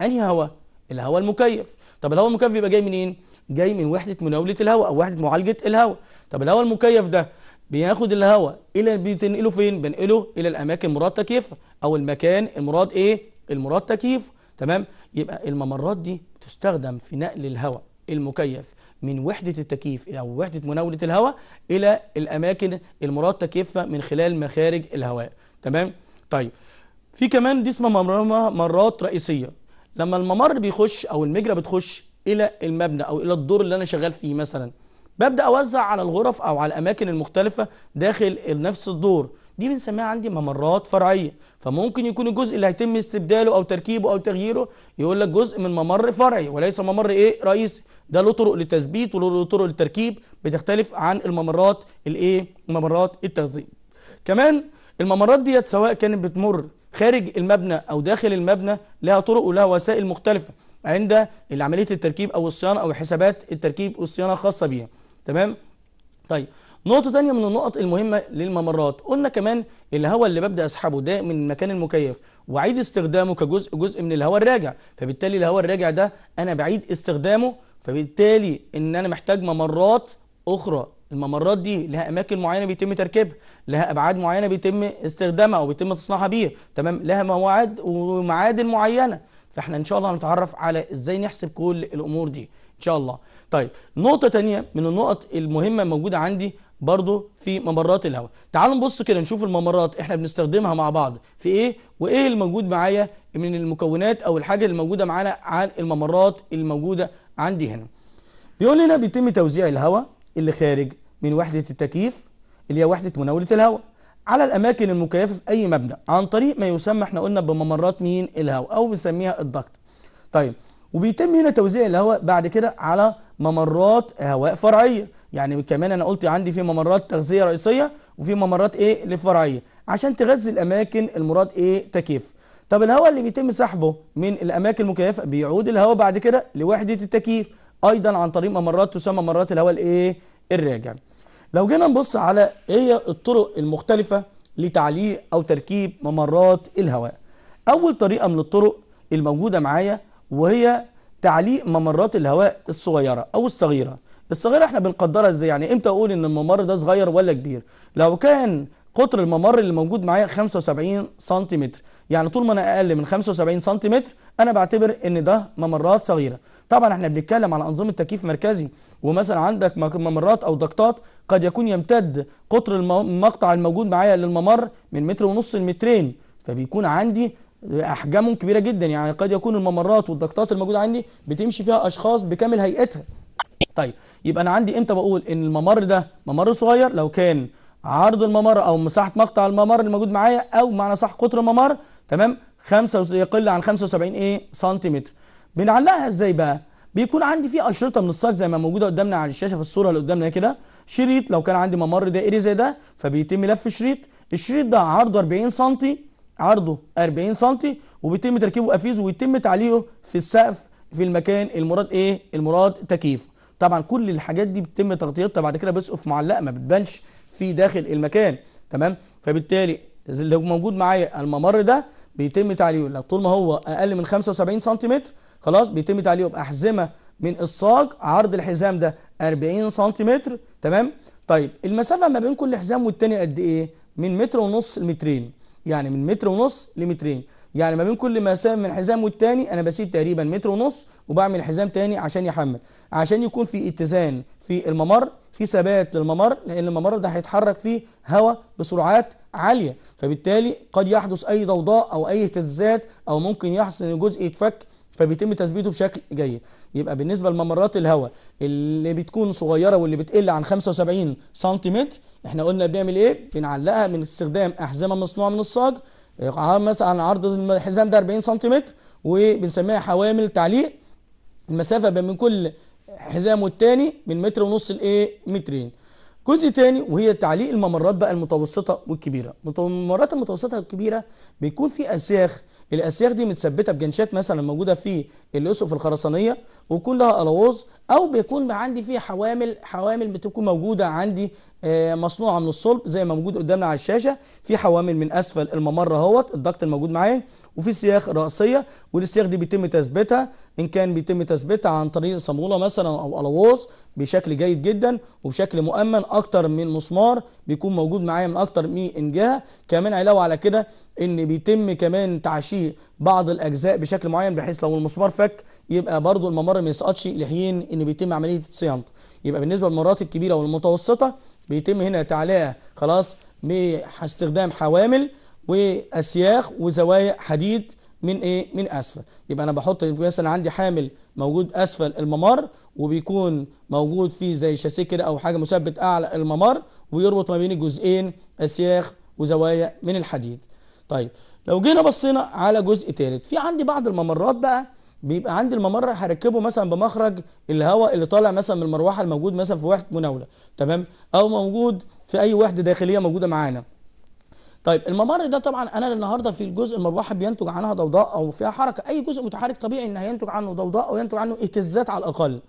انهي هواء الهواء المكيف طب الهواء المكيف بيبقى جاي منين جاي من وحده مناوله الهواء او وحده معالجه الهواء طب الهواء المكيف ده بياخد الهواء الى بتنقله فين بنقله الى الاماكن المراد تكييف او المكان المراد ايه المراد تكييفه تمام يبقى الممرات دي تستخدم في نقل الهواء المكيف من وحدة التكييف أو وحدة مناولة الهواء إلى الأماكن المراد تكييفها من خلال مخارج الهواء تمام طيب في كمان دي اسمها ممرات رئيسية لما الممر بيخش أو المجرى بتخش إلى المبنى أو إلى الدور اللي أنا شغال فيه مثلا ببدا اوزع على الغرف او على الاماكن المختلفه داخل نفس الدور دي بنسميها عندي ممرات فرعيه فممكن يكون الجزء اللي هيتم استبداله او تركيبه او تغييره يقول لك جزء من ممر فرعي وليس ممر ايه رئيسي ده له طرق للتثبيت وله طرق للتركيب بتختلف عن الممرات الايه ممرات التخزين كمان الممرات ديت سواء كانت بتمر خارج المبنى او داخل المبنى لها طرق ولها وسائل مختلفه عند عمليه التركيب او الصيانه او حسابات التركيب والصيانه الخاصه بيها تمام طيب نقطة تانية من النقط المهمة للممرات قلنا كمان الهواء اللي ببدأ أسحبه ده من المكان المكيف وعيد استخدامه كجزء جزء من الهواء الراجع فبالتالي الهواء الراجع ده أنا بعيد استخدامه فبالتالي إن أنا محتاج ممرات أخرى الممرات دي لها اماكن معينه بيتم تركيبها لها ابعاد معينه بيتم استخدامها او بيتم تصنيعها بيها تمام لها مواعيد ومعادن معينه فاحنا ان شاء الله هنتعرف على ازاي نحسب كل الامور دي ان شاء الله طيب نقطه تانية من النقط المهمه موجوده عندي برضو في ممرات الهواء تعالوا نبص كده نشوف الممرات احنا بنستخدمها مع بعض في ايه وايه الموجود معايا من المكونات او الحاجه اللي موجوده معانا عن الممرات الموجوده عندي هنا بيقول هنا بيتم توزيع الهواء اللي خارج من وحده التكييف اللي هي وحده مناوله الهواء على الاماكن المكيفه في اي مبنى عن طريق ما يسمى احنا قلنا بممرات مين الهواء او بنسميها الضغط طيب وبيتم هنا توزيع الهواء بعد كده على ممرات آه، هواء فرعيه يعني كمان انا قلت عندي في ممرات تغذيه رئيسيه وفي ممرات ايه للفرعيه عشان تغذي الاماكن المراد ايه تكييف طب الهواء اللي بيتم سحبه من الاماكن المكيفه بيعود الهواء بعد كده لوحده التكييف ايضا عن طريق ممرات تسمى ممرات الهواء الايه الراجع لو جينا نبص على ايه الطرق المختلفه لتعليق او تركيب ممرات الهواء اول طريقه من الطرق الموجوده معايا وهي تعليق ممرات الهواء الصغيرة أو الصغيرة الصغيرة احنا بنقدرها ازاي يعني امتى اقول ان الممر ده صغير ولا كبير لو كان قطر الممر اللي موجود معايا 75 سنتيمتر يعني طول ما انا اقل من 75 سنتيمتر انا بعتبر ان ده ممرات صغيره طبعا احنا بنتكلم على انظمه تكييف مركزي ومثلا عندك ممرات او ضغطات قد يكون يمتد قطر المقطع الموجود معايا للممر من متر ونص لمترين فبيكون عندي احجامهم كبيره جدا يعني قد يكون الممرات والضغطات الموجوده عندي بتمشي فيها اشخاص بكامل هيئتها طيب يبقى انا عندي امتى بقول ان الممر ده ممر صغير لو كان عرض الممر او مساحه مقطع الممر الموجود معايا او معنى صح قطر الممر تمام خمسة يقل عن 75 ايه سنتيمتر بنعلقها ازاي بقى بيكون عندي في اشرطه من الصاج زي ما موجوده قدامنا على الشاشه في الصوره اللي قدامنا كده شريط لو كان عندي ممر دائري زي ده فبيتم لف شريط الشريط ده عرضه 40 سنتي عرضه 40 سم وبيتم تركيبه افيز ويتم تعليقه في السقف في المكان المراد ايه المراد تكييفه طبعا كل الحاجات دي بتتم تغطيتها بعد كده بسقف معلقه ما بتبانش في داخل المكان تمام فبالتالي لو موجود معايا الممر ده بيتم تعليقه لو طول ما هو اقل من 75 سم خلاص بيتم تعليقه باحزمه من الصاج عرض الحزام ده 40 سم تمام طيب المسافه ما بين كل حزام والتاني قد ايه من متر ونص لمترين يعني من متر ونص لمترين يعني ما بين كل مسافه من حزام والتاني انا بسيب تقريبا متر ونص وبعمل حزام تاني عشان يحمل عشان يكون في اتزان في الممر في ثبات للممر لان الممر ده هيتحرك فيه هواء بسرعات عاليه فبالتالي قد يحدث اي ضوضاء او اي اهتزازات او ممكن يحصل ان الجزء يتفك فبيتم تثبيته بشكل جيد يبقى بالنسبة لممرات الهواء اللي بتكون صغيرة واللي بتقل عن 75 سنتيمتر احنا قلنا بنعمل ايه بنعلقها من استخدام أحزمة مصنوعة من الصاج مثلا عرض الحزام ده 40 سنتيمتر وبنسميها حوامل تعليق المسافة بين كل حزام والتاني من متر ونص لايه مترين جزء تاني وهي تعليق الممرات بقى المتوسطة والكبيرة الممرات المتوسطة والكبيرة بيكون في أسياخ الاسياخ دي متثبته بجنشات مثلا موجوده في الاسقف الخرسانيه ويكون لها الوز او بيكون عندي فيها حوامل حوامل بتكون موجوده عندي آه، مصنوعه من الصلب زي ما موجود قدامنا على الشاشه في حوامل من اسفل الممر اهوت الضغط الموجود معايا وفي سياخ رأسيه والسياخ دي بيتم تثبيتها ان كان بيتم تثبيتها عن طريق صاموله مثلا او الاوز بشكل جيد جدا وبشكل مؤمن اكتر من مسمار بيكون موجود معايا من اكتر من جهه كمان علاوه على كده ان بيتم كمان تعشيق بعض الاجزاء بشكل معين بحيث لو المسمار فك يبقى برضو الممر ما يسقطش لحين ان بيتم عمليه صيانته يبقى بالنسبه للمرات الكبيره والمتوسطه بيتم هنا تعليق خلاص باستخدام حوامل واسياخ وزوايا حديد من ايه من اسفل يبقى انا بحط مثلا عندي حامل موجود اسفل الممر وبيكون موجود فيه زي شاسيه كده او حاجه مثبت اعلى الممر ويربط ما بين الجزئين اسياخ وزوايا من الحديد طيب لو جينا بصينا على جزء ثالث في عندي بعض الممرات بقى بيبقى عندي الممر هركبه مثلا بمخرج الهواء اللي طالع مثلا من المروحه الموجود مثلا في وحده مناوله تمام او موجود في اي وحده داخليه موجوده معانا طيب الممر ده طبعا انا النهارده في الجزء المروحه بينتج عنها ضوضاء او فيها حركه اي جزء متحرك طبيعي ان هينتج عنه ضوضاء او ينتج عنه اهتزازات على الاقل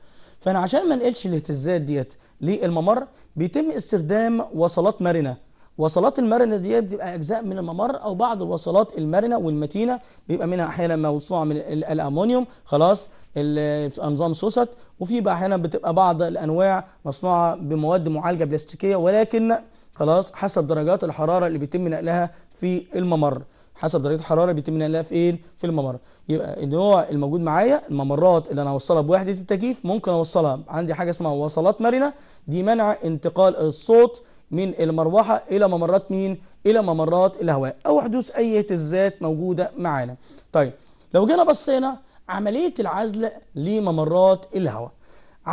فانا عشان ما انقلش الاهتزازات ديت للممر بيتم استخدام وصلات مرنه وصلات المرنه ديت بتبقى اجزاء من الممر او بعض الوصلات المرنه والمتينه بيبقى منها احيانا موصوعه من الامونيوم خلاص انظام سوست وفي بقى احيانا بتبقى بعض الانواع مصنوعه بمواد معالجه بلاستيكيه ولكن خلاص حسب درجات الحراره اللي بيتم نقلها في الممر حسب درجه الحراره بيتم نقلها في ايه في الممر يبقى النوع الموجود معايا الممرات اللي انا هوصلها بوحده التكييف ممكن اوصلها عندي حاجه اسمها وصلات مرنه دي منع انتقال الصوت من المروحه الى ممرات مين الى ممرات الهواء او حدوث اي اهتزازات موجوده معانا طيب لو جينا بصينا عمليه العزل لممرات الهواء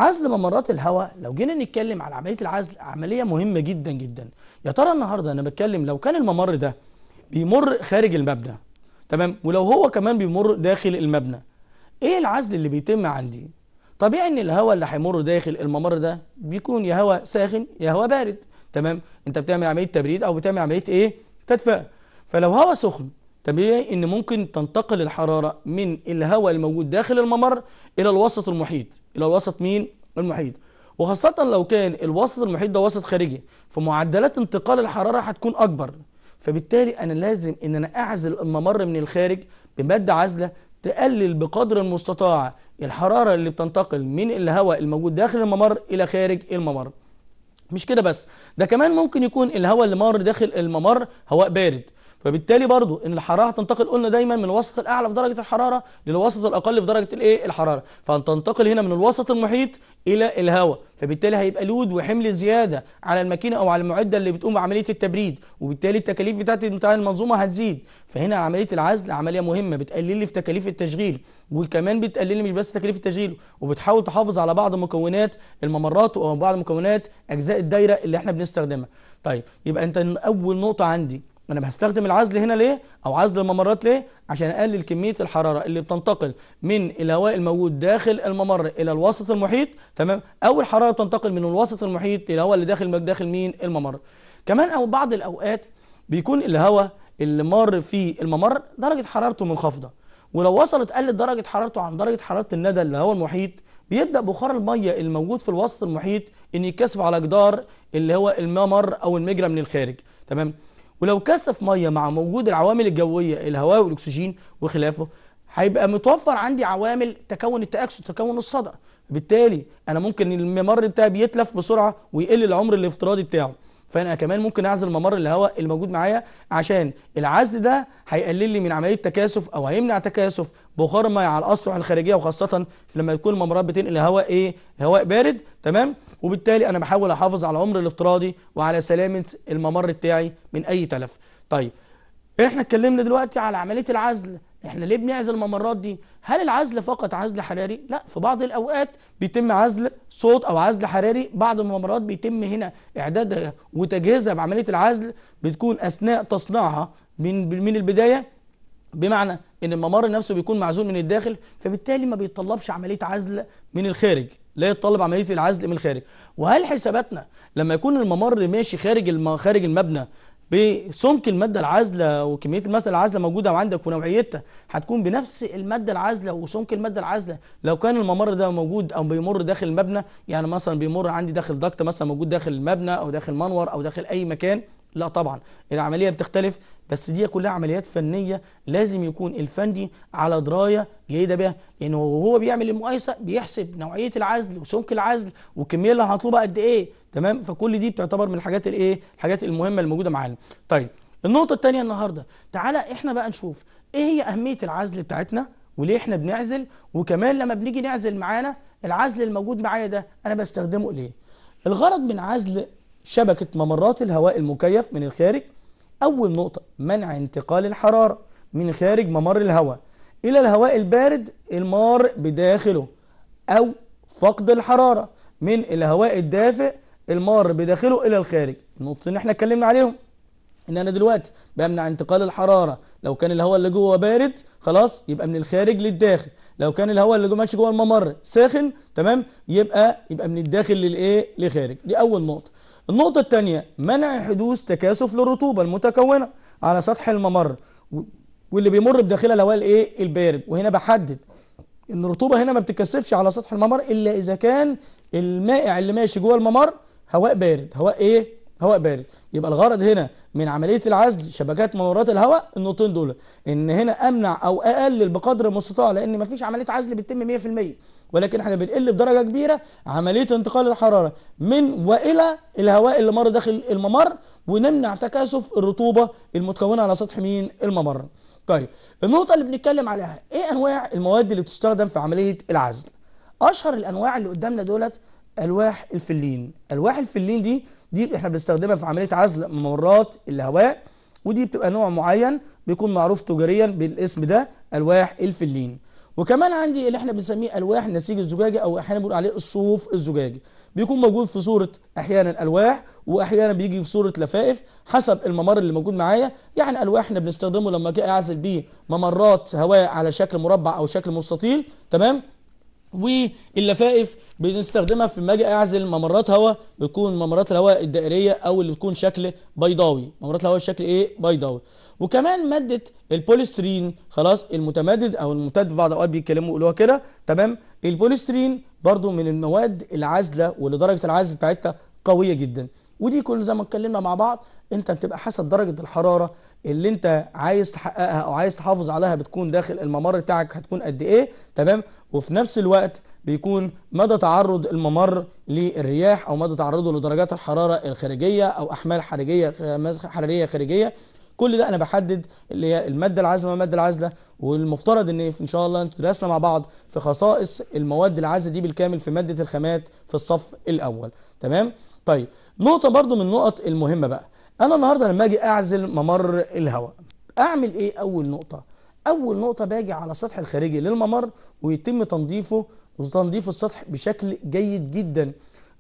عزل ممرات الهواء لو جينا نتكلم على عمليه العزل عمليه مهمه جدا جدا يا ترى النهارده انا بتكلم لو كان الممر ده بيمر خارج المبنى تمام ولو هو كمان بيمر داخل المبنى ايه العزل اللي بيتم عندي طبيعي ان الهواء اللي هيمر داخل الممر ده بيكون يا هواء ساخن يا هواء بارد تمام انت بتعمل عمليه تبريد او بتعمل عمليه ايه تدفئه فلو هواء سخن طبيعي ان ممكن تنتقل الحراره من الهواء الموجود داخل الممر الى الوسط المحيط الى الوسط مين المحيط وخاصه لو كان الوسط المحيط ده وسط خارجي فمعدلات انتقال الحراره هتكون اكبر فبالتالي انا لازم ان انا اعزل الممر من الخارج بماده عازله تقلل بقدر المستطاع الحراره اللي بتنتقل من الهواء الموجود داخل الممر الى خارج الممر مش كده بس ده كمان ممكن يكون الهواء اللي مار داخل الممر هواء بارد فبالتالي برضو ان الحراره هتنتقل قلنا دايما من الوسط الاعلى في درجه الحراره للوسط الاقل في درجه الايه الحراره فهتنتقل هنا من الوسط المحيط الى الهواء فبالتالي هيبقى لود وحمل زياده على الماكينه او على المعده اللي بتقوم بعمليه التبريد وبالتالي التكاليف بتاعت بتاع المنظومه هتزيد فهنا عمليه العزل عمليه مهمه بتقلل لي في تكاليف التشغيل وكمان بتقلل لي مش بس تكاليف التشغيل وبتحاول تحافظ على بعض مكونات الممرات او بعض مكونات اجزاء الدايره اللي احنا بنستخدمها طيب يبقى انت اول نقطه عندي انا بستخدم العزل هنا ليه او عزل الممرات ليه عشان اقلل كميه الحراره اللي بتنتقل من الهواء الموجود داخل الممر الى الوسط المحيط تمام او الحراره بتنتقل من الوسط المحيط الى الهواء اللي داخل داخل مين الممر كمان او بعض الاوقات بيكون الهواء اللي مر في الممر درجه حرارته منخفضه ولو وصلت قلت درجه حرارته عن درجه حراره الندى اللي هو المحيط بيبدا بخار الميه الموجود في الوسط المحيط ان يتكثف على جدار اللي هو الممر او المجرى من الخارج تمام ولو كثف ميه مع وجود العوامل الجويه الهواء والاكسجين وخلافه هيبقى متوفر عندي عوامل تكون التاكسد تكون الصدأ بالتالي انا ممكن الممر بتاعي بيتلف بسرعه ويقل العمر الافتراضي بتاعه فانا كمان ممكن اعزل ممر الهواء الموجود معايا عشان العزل ده هيقلل لي من عمليه تكاثف او هيمنع تكاثف بخار الميه على الاسطح الخارجيه وخاصه لما يكون الممرات بتنقل هواء ايه هواء بارد تمام وبالتالي انا بحاول احافظ على عمر الافتراضي وعلى سلامه الممر بتاعي من اي تلف طيب احنا اتكلمنا دلوقتي على عمليه العزل احنا ليه بنعزل الممرات دي هل العزل فقط عزل حراري لا في بعض الاوقات بيتم عزل صوت او عزل حراري بعض الممرات بيتم هنا اعدادها وتجهيزها بعمليه العزل بتكون اثناء تصنيعها من من البدايه بمعنى ان الممر نفسه بيكون معزول من الداخل فبالتالي ما بيتطلبش عمليه عزل من الخارج لا يتطلب عمليه العزل من الخارج وهل حساباتنا لما يكون الممر ماشي خارج الم... خارج المبنى بسمك الماده العازله وكميه الماده العازله موجوده عندك ونوعيتها هتكون بنفس الماده العازله وسمك الماده العازله لو كان الممر ده موجود او بيمر داخل المبنى يعني مثلا بيمر عندي داخل ضغط مثلا موجود داخل المبنى او داخل منور او داخل اي مكان لا طبعا العملية بتختلف بس دي كلها عمليات فنية لازم يكون الفندي على دراية جيدة بها لأنه وهو بيعمل المقايسة بيحسب نوعية العزل وسمك العزل والكمية اللي هطلبها قد إيه تمام فكل دي بتعتبر من الحاجات الإيه الحاجات المهمة الموجودة معانا طيب النقطة الثانية النهاردة تعالى إحنا بقى نشوف إيه هي أهمية العزل بتاعتنا وليه إحنا بنعزل وكمان لما بنيجي نعزل معانا العزل الموجود معايا ده أنا بستخدمه ليه الغرض من عزل شبكة ممرات الهواء المكيف من الخارج أول نقطة منع انتقال الحرارة من خارج ممر الهواء إلى الهواء البارد المار بداخله أو فقد الحرارة من الهواء الدافئ المار بداخله إلى الخارج النقطتين احنا اتكلمنا عليهم ان انا دلوقتي بمنع انتقال الحراره لو كان الهواء اللي جوه بارد خلاص يبقى من الخارج للداخل لو كان الهواء اللي جوه ماشي جوه الممر ساخن تمام يبقى يبقى من الداخل للايه لخارج دي اول نقطه النقطة الثانية منع حدوث تكاثف للرطوبة المتكونة على سطح الممر واللي بيمر بداخلها الهواء الايه البارد وهنا بحدد ان الرطوبة هنا ما بتتكثفش على سطح الممر الا اذا كان المائع اللي ماشي جوه الممر هواء بارد هواء ايه هواء بارد يبقى الغرض هنا من عمليه العزل شبكات منورات الهواء النقطتين دول ان هنا امنع او اقلل بقدر المستطاع لان مفيش عمليه عزل بتتم 100% ولكن احنا بنقل بدرجه كبيره عمليه انتقال الحراره من والى الهواء اللي مر داخل الممر ونمنع تكاثف الرطوبه المتكونه على سطح مين الممر طيب النقطه اللي بنتكلم عليها ايه انواع المواد اللي بتستخدم في عمليه العزل اشهر الانواع اللي قدامنا دولت الواح الفلين الواح الفلين دي دي احنا بنستخدمها في عمليه عزل ممرات الهواء ودي بتبقى نوع معين بيكون معروف تجاريا بالاسم ده الواح الفلين وكمان عندي اللي احنا بنسميه الواح النسيج الزجاجي او احيانا بنقول عليه الصوف الزجاجي بيكون موجود في صوره احيانا الواح واحيانا بيجي في صوره لفائف حسب الممر اللي موجود معايا يعني الواح احنا بنستخدمه لما اعزل بيه ممرات هواء على شكل مربع او شكل مستطيل تمام واللفائف بنستخدمها في ما اجي اعزل ممرات هواء بتكون ممرات الهواء الدائريه او اللي بتكون شكل بيضاوي ممرات الهواء شكل ايه بيضاوي وكمان ماده البوليسترين خلاص المتمدد او الممتد في بعض الاوقات بيتكلموا يقولوها كده تمام البوليسترين برضو من المواد العازله واللي درجه العزل بتاعتها قويه جدا ودي كل زي ما اتكلمنا مع بعض انت بتبقى حسب درجه الحراره اللي انت عايز تحققها او عايز تحافظ عليها بتكون داخل الممر بتاعك هتكون قد ايه تمام وفي نفس الوقت بيكون مدى تعرض الممر للرياح او مدى تعرضه لدرجات الحراره الخارجيه او احمال حراريه حراريه خارجيه كل ده انا بحدد اللي هي الماده العازله الماده العازله والمفترض ان ان شاء الله انتوا درسنا مع بعض في خصائص المواد العازله دي بالكامل في ماده الخامات في الصف الاول تمام طيب نقطة برضو من النقط المهمة بقى أنا النهاردة لما أجي أعزل ممر الهواء أعمل إيه أول نقطة؟ أول نقطة باجي على السطح الخارجي للممر ويتم تنظيفه وتنظيف السطح بشكل جيد جدا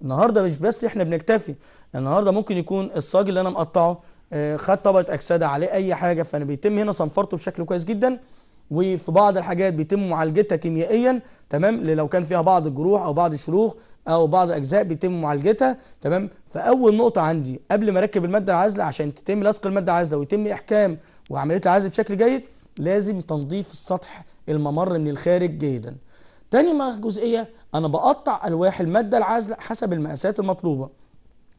النهاردة مش بس إحنا بنكتفي النهاردة ممكن يكون الصاج اللي أنا مقطعه آه، خد طبقة أكسدة عليه أي حاجة فأنا بيتم هنا صنفرته بشكل كويس جدا وفي بعض الحاجات بيتم معالجتها كيميائيا تمام لو كان فيها بعض الجروح او بعض الشروخ او بعض الاجزاء بيتم معالجتها تمام فاول نقطه عندي قبل ما اركب الماده العازله عشان تتم لصق الماده العازله ويتم احكام وعمليه العزل بشكل جيد لازم تنظيف السطح الممر من الخارج جيدا تاني جزئيه انا بقطع الواح الماده العازله حسب المقاسات المطلوبه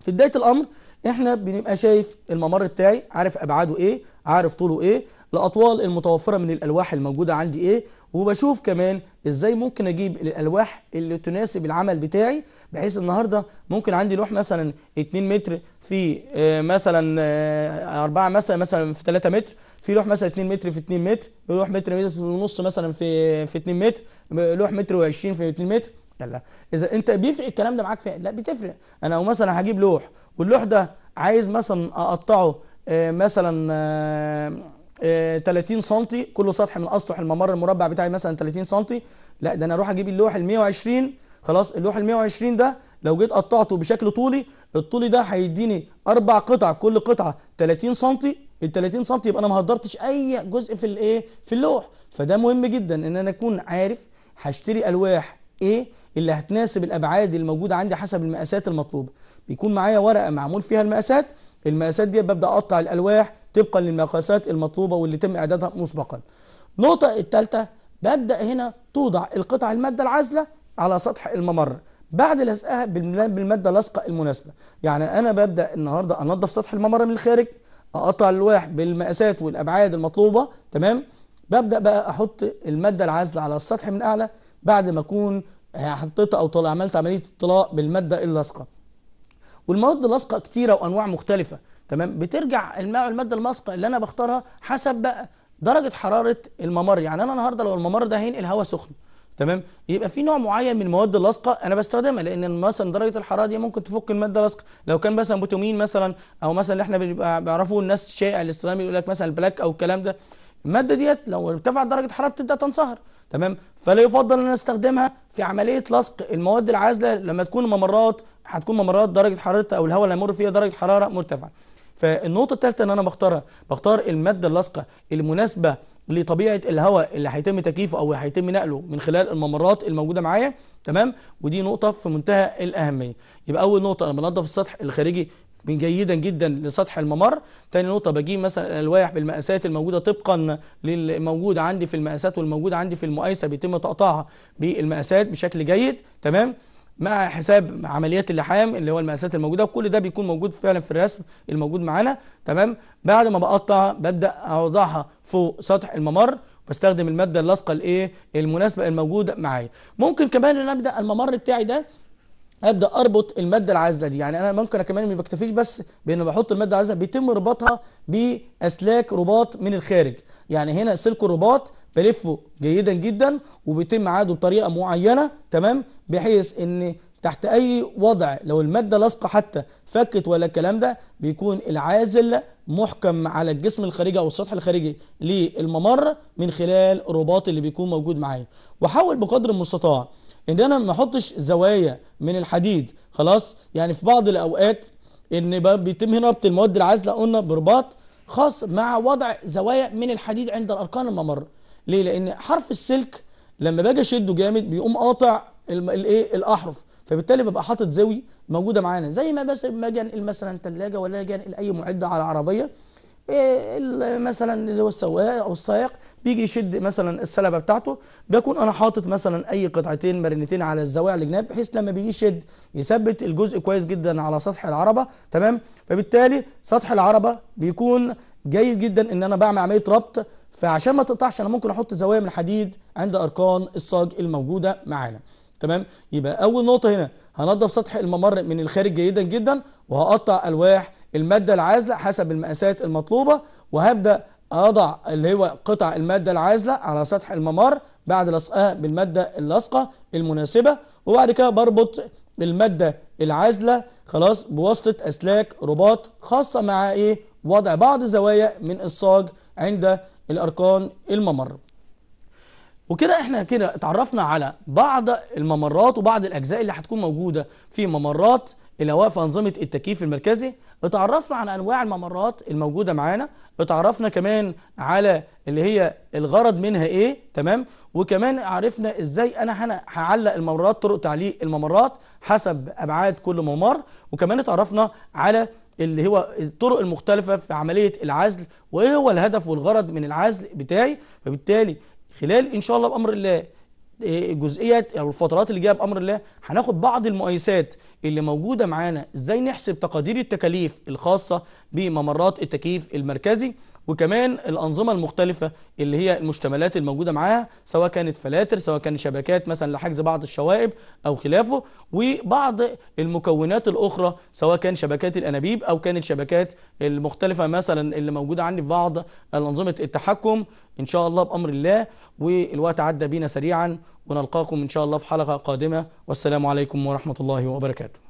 في بدايه الامر احنا بنبقى شايف الممر بتاعي عارف ابعاده ايه عارف طوله ايه الأطوال المتوفرة من الألواح الموجودة عندي إيه وبشوف كمان إزاي ممكن أجيب الألواح اللي تناسب العمل بتاعي بحيث النهاردة ممكن عندي لوح مثلا 2 متر في آه، مثلا 4 آه، مثلا مثلا في 3 متر في لوح مثلا 2 متر في 2 متر لوح متر ونص مثلا في في 2 متر لوح متر و20 في 2 متر لا لا اذا انت بيفرق الكلام ده معاك فعلا إيه؟ لا بتفرق انا لو مثلا هجيب لوح واللوح ده عايز مثلا اقطعه آه، مثلا 30 آه، سم كل سطح من اسطح الممر المربع بتاعي مثلا 30 سم لا ده انا اروح اجيب اللوح ال 120 خلاص اللوح ال 120 ده لو جيت قطعته بشكل طولي الطول ده هيديني اربع قطع كل قطعه 30 سم ال 30 سم يبقى انا ما هدرتش اي جزء في الايه في اللوح فده مهم جدا ان انا اكون عارف هشتري الواح ايه اللي هتناسب الابعاد الموجوده عندي حسب المقاسات المطلوبه بيكون معايا ورقه معمول فيها المقاسات المقاسات دي ببدا اقطع الالواح طبقا للمقاسات المطلوبه واللي تم اعدادها مسبقا النقطه الثالثه ببدا هنا توضع القطع الماده العازله على سطح الممر بعد لزقها بالماده اللاصقه المناسبه يعني انا ببدا النهارده انضف سطح الممر من الخارج اقطع الالواح بالمقاسات والابعاد المطلوبه تمام ببدا بقى احط الماده العازله على السطح من اعلى بعد ما اكون حطيتها او طلع عملت عمليه الطلاء بالماده اللاصقه والمواد اللاصقه كتيره وانواع مختلفه تمام بترجع الماده اللاصقه اللي انا بختارها حسب بقى درجه حراره الممر يعني انا النهارده لو الممر ده هينقل هواء سخن تمام يبقى في نوع معين من المواد اللاصقه انا بستخدمها لان مثلا درجه الحراره دي ممكن تفك الماده اللاصقه لو كان مثلا بوتومين مثلا او مثلا اللي احنا بيعرفوه الناس الشائع الاستخدام يقول لك مثلا البلاك او الكلام ده الماده ديت لو ارتفعت درجه الحراره بتبدا تنصهر تمام فلا يفضل ان استخدمها في عمليه لصق المواد العازله لما تكون ممرات هتكون ممرات درجه حرارتها او الهواء اللي هيمر فيها درجه حراره مرتفعه فالنقطه الثالثه ان انا بختارها بختار الماده اللاصقه المناسبه لطبيعه الهواء اللي هيتم تكييفه او هيتم نقله من خلال الممرات الموجوده معايا تمام ودي نقطه في منتهى الاهميه يبقى اول نقطه انا بنظف السطح الخارجي جيدا جدا لسطح الممر تاني نقطه بجيب مثلا الالواح بالمقاسات الموجوده طبقا للموجود عندي في المقاسات والموجود عندي في المقايسه بيتم تقطيعها بالمقاسات بشكل جيد تمام مع حساب عمليات اللحام اللي هو المقاسات الموجوده وكل ده بيكون موجود فعلا في الرسم الموجود معانا تمام بعد ما بقطع ببدا اوضعها فوق سطح الممر بستخدم الماده اللاصقه الايه المناسبه الموجوده معايا ممكن كمان ان ابدا الممر بتاعي ده ابدا اربط الماده العازله دي يعني انا ممكن كمان ما بكتفيش بس بان بحط الماده العازله بيتم رباطها باسلاك رباط من الخارج يعني هنا سلك الرباط بلفه جيدا جدا وبيتم عاده بطريقه معينه تمام بحيث ان تحت اي وضع لو الماده لاصقه حتى فكت ولا الكلام ده بيكون العازل محكم على الجسم الخارجي او السطح الخارجي للممر من خلال الرباط اللي بيكون موجود معايا وحاول بقدر المستطاع ان انا ما احطش زوايا من الحديد خلاص يعني في بعض الاوقات ان بيتم هنا ربط المواد العازله قلنا برباط خاص مع وضع زوايا من الحديد عند الاركان الممر ليه لان حرف السلك لما باجي اشده جامد بيقوم قاطع الايه الاحرف فبالتالي ببقى حاطط زاوي موجوده معانا زي ما بس ما اجي انقل مثلا ثلاجه ولا اجي انقل اي معده على عربيه إيه، مثلا اللي هو السواق او السائق بيجي يشد مثلا السلبه بتاعته بكون انا حاطط مثلا اي قطعتين مرنتين على الزوايا الجناب بحيث لما بيجي يشد يثبت الجزء كويس جدا على سطح العربه تمام فبالتالي سطح العربه بيكون جيد جدا ان انا بعمل عمليه ربط فعشان ما تقطعش انا ممكن احط زوايا من الحديد عند اركان الصاج الموجوده معانا تمام يبقى اول نقطه هنا هنضف سطح الممر من الخارج جيدا جدا وهقطع الواح المادة العازلة حسب المقاسات المطلوبة وهبدأ أضع اللي هو قطع المادة العازلة على سطح الممر بعد لصقها بالمادة اللاصقة المناسبة وبعد كده بربط المادة العازلة خلاص بواسطة أسلاك رباط خاصة مع إيه وضع بعض زوايا من الصاج عند الأركان الممر وكده احنا كده اتعرفنا على بعض الممرات وبعض الأجزاء اللي هتكون موجودة في ممرات الهواء في أنظمة التكييف المركزي اتعرفنا على أنواع الممرات الموجودة معانا اتعرفنا كمان على اللي هي الغرض منها ايه تمام وكمان عرفنا ازاي انا هعلق الممرات طرق تعليق الممرات حسب ابعاد كل ممر وكمان اتعرفنا على اللي هو الطرق المختلفة في عملية العزل وايه هو الهدف والغرض من العزل بتاعي فبالتالي خلال ان شاء الله بامر الله جزئيه او الفترات اللي جايه بامر الله هناخد بعض المقايسات اللي موجوده معانا ازاي نحسب تقادير التكاليف الخاصه بممرات التكييف المركزي وكمان الأنظمة المختلفة اللي هي المشتملات الموجودة معاها سواء كانت فلاتر سواء كانت شبكات مثلا لحجز بعض الشوائب أو خلافه وبعض المكونات الأخرى سواء كان شبكات الأنابيب أو كانت شبكات المختلفة مثلا اللي موجودة عندي في بعض الأنظمة التحكم إن شاء الله بأمر الله والوقت عدى بينا سريعا ونلقاكم إن شاء الله في حلقة قادمة والسلام عليكم ورحمة الله وبركاته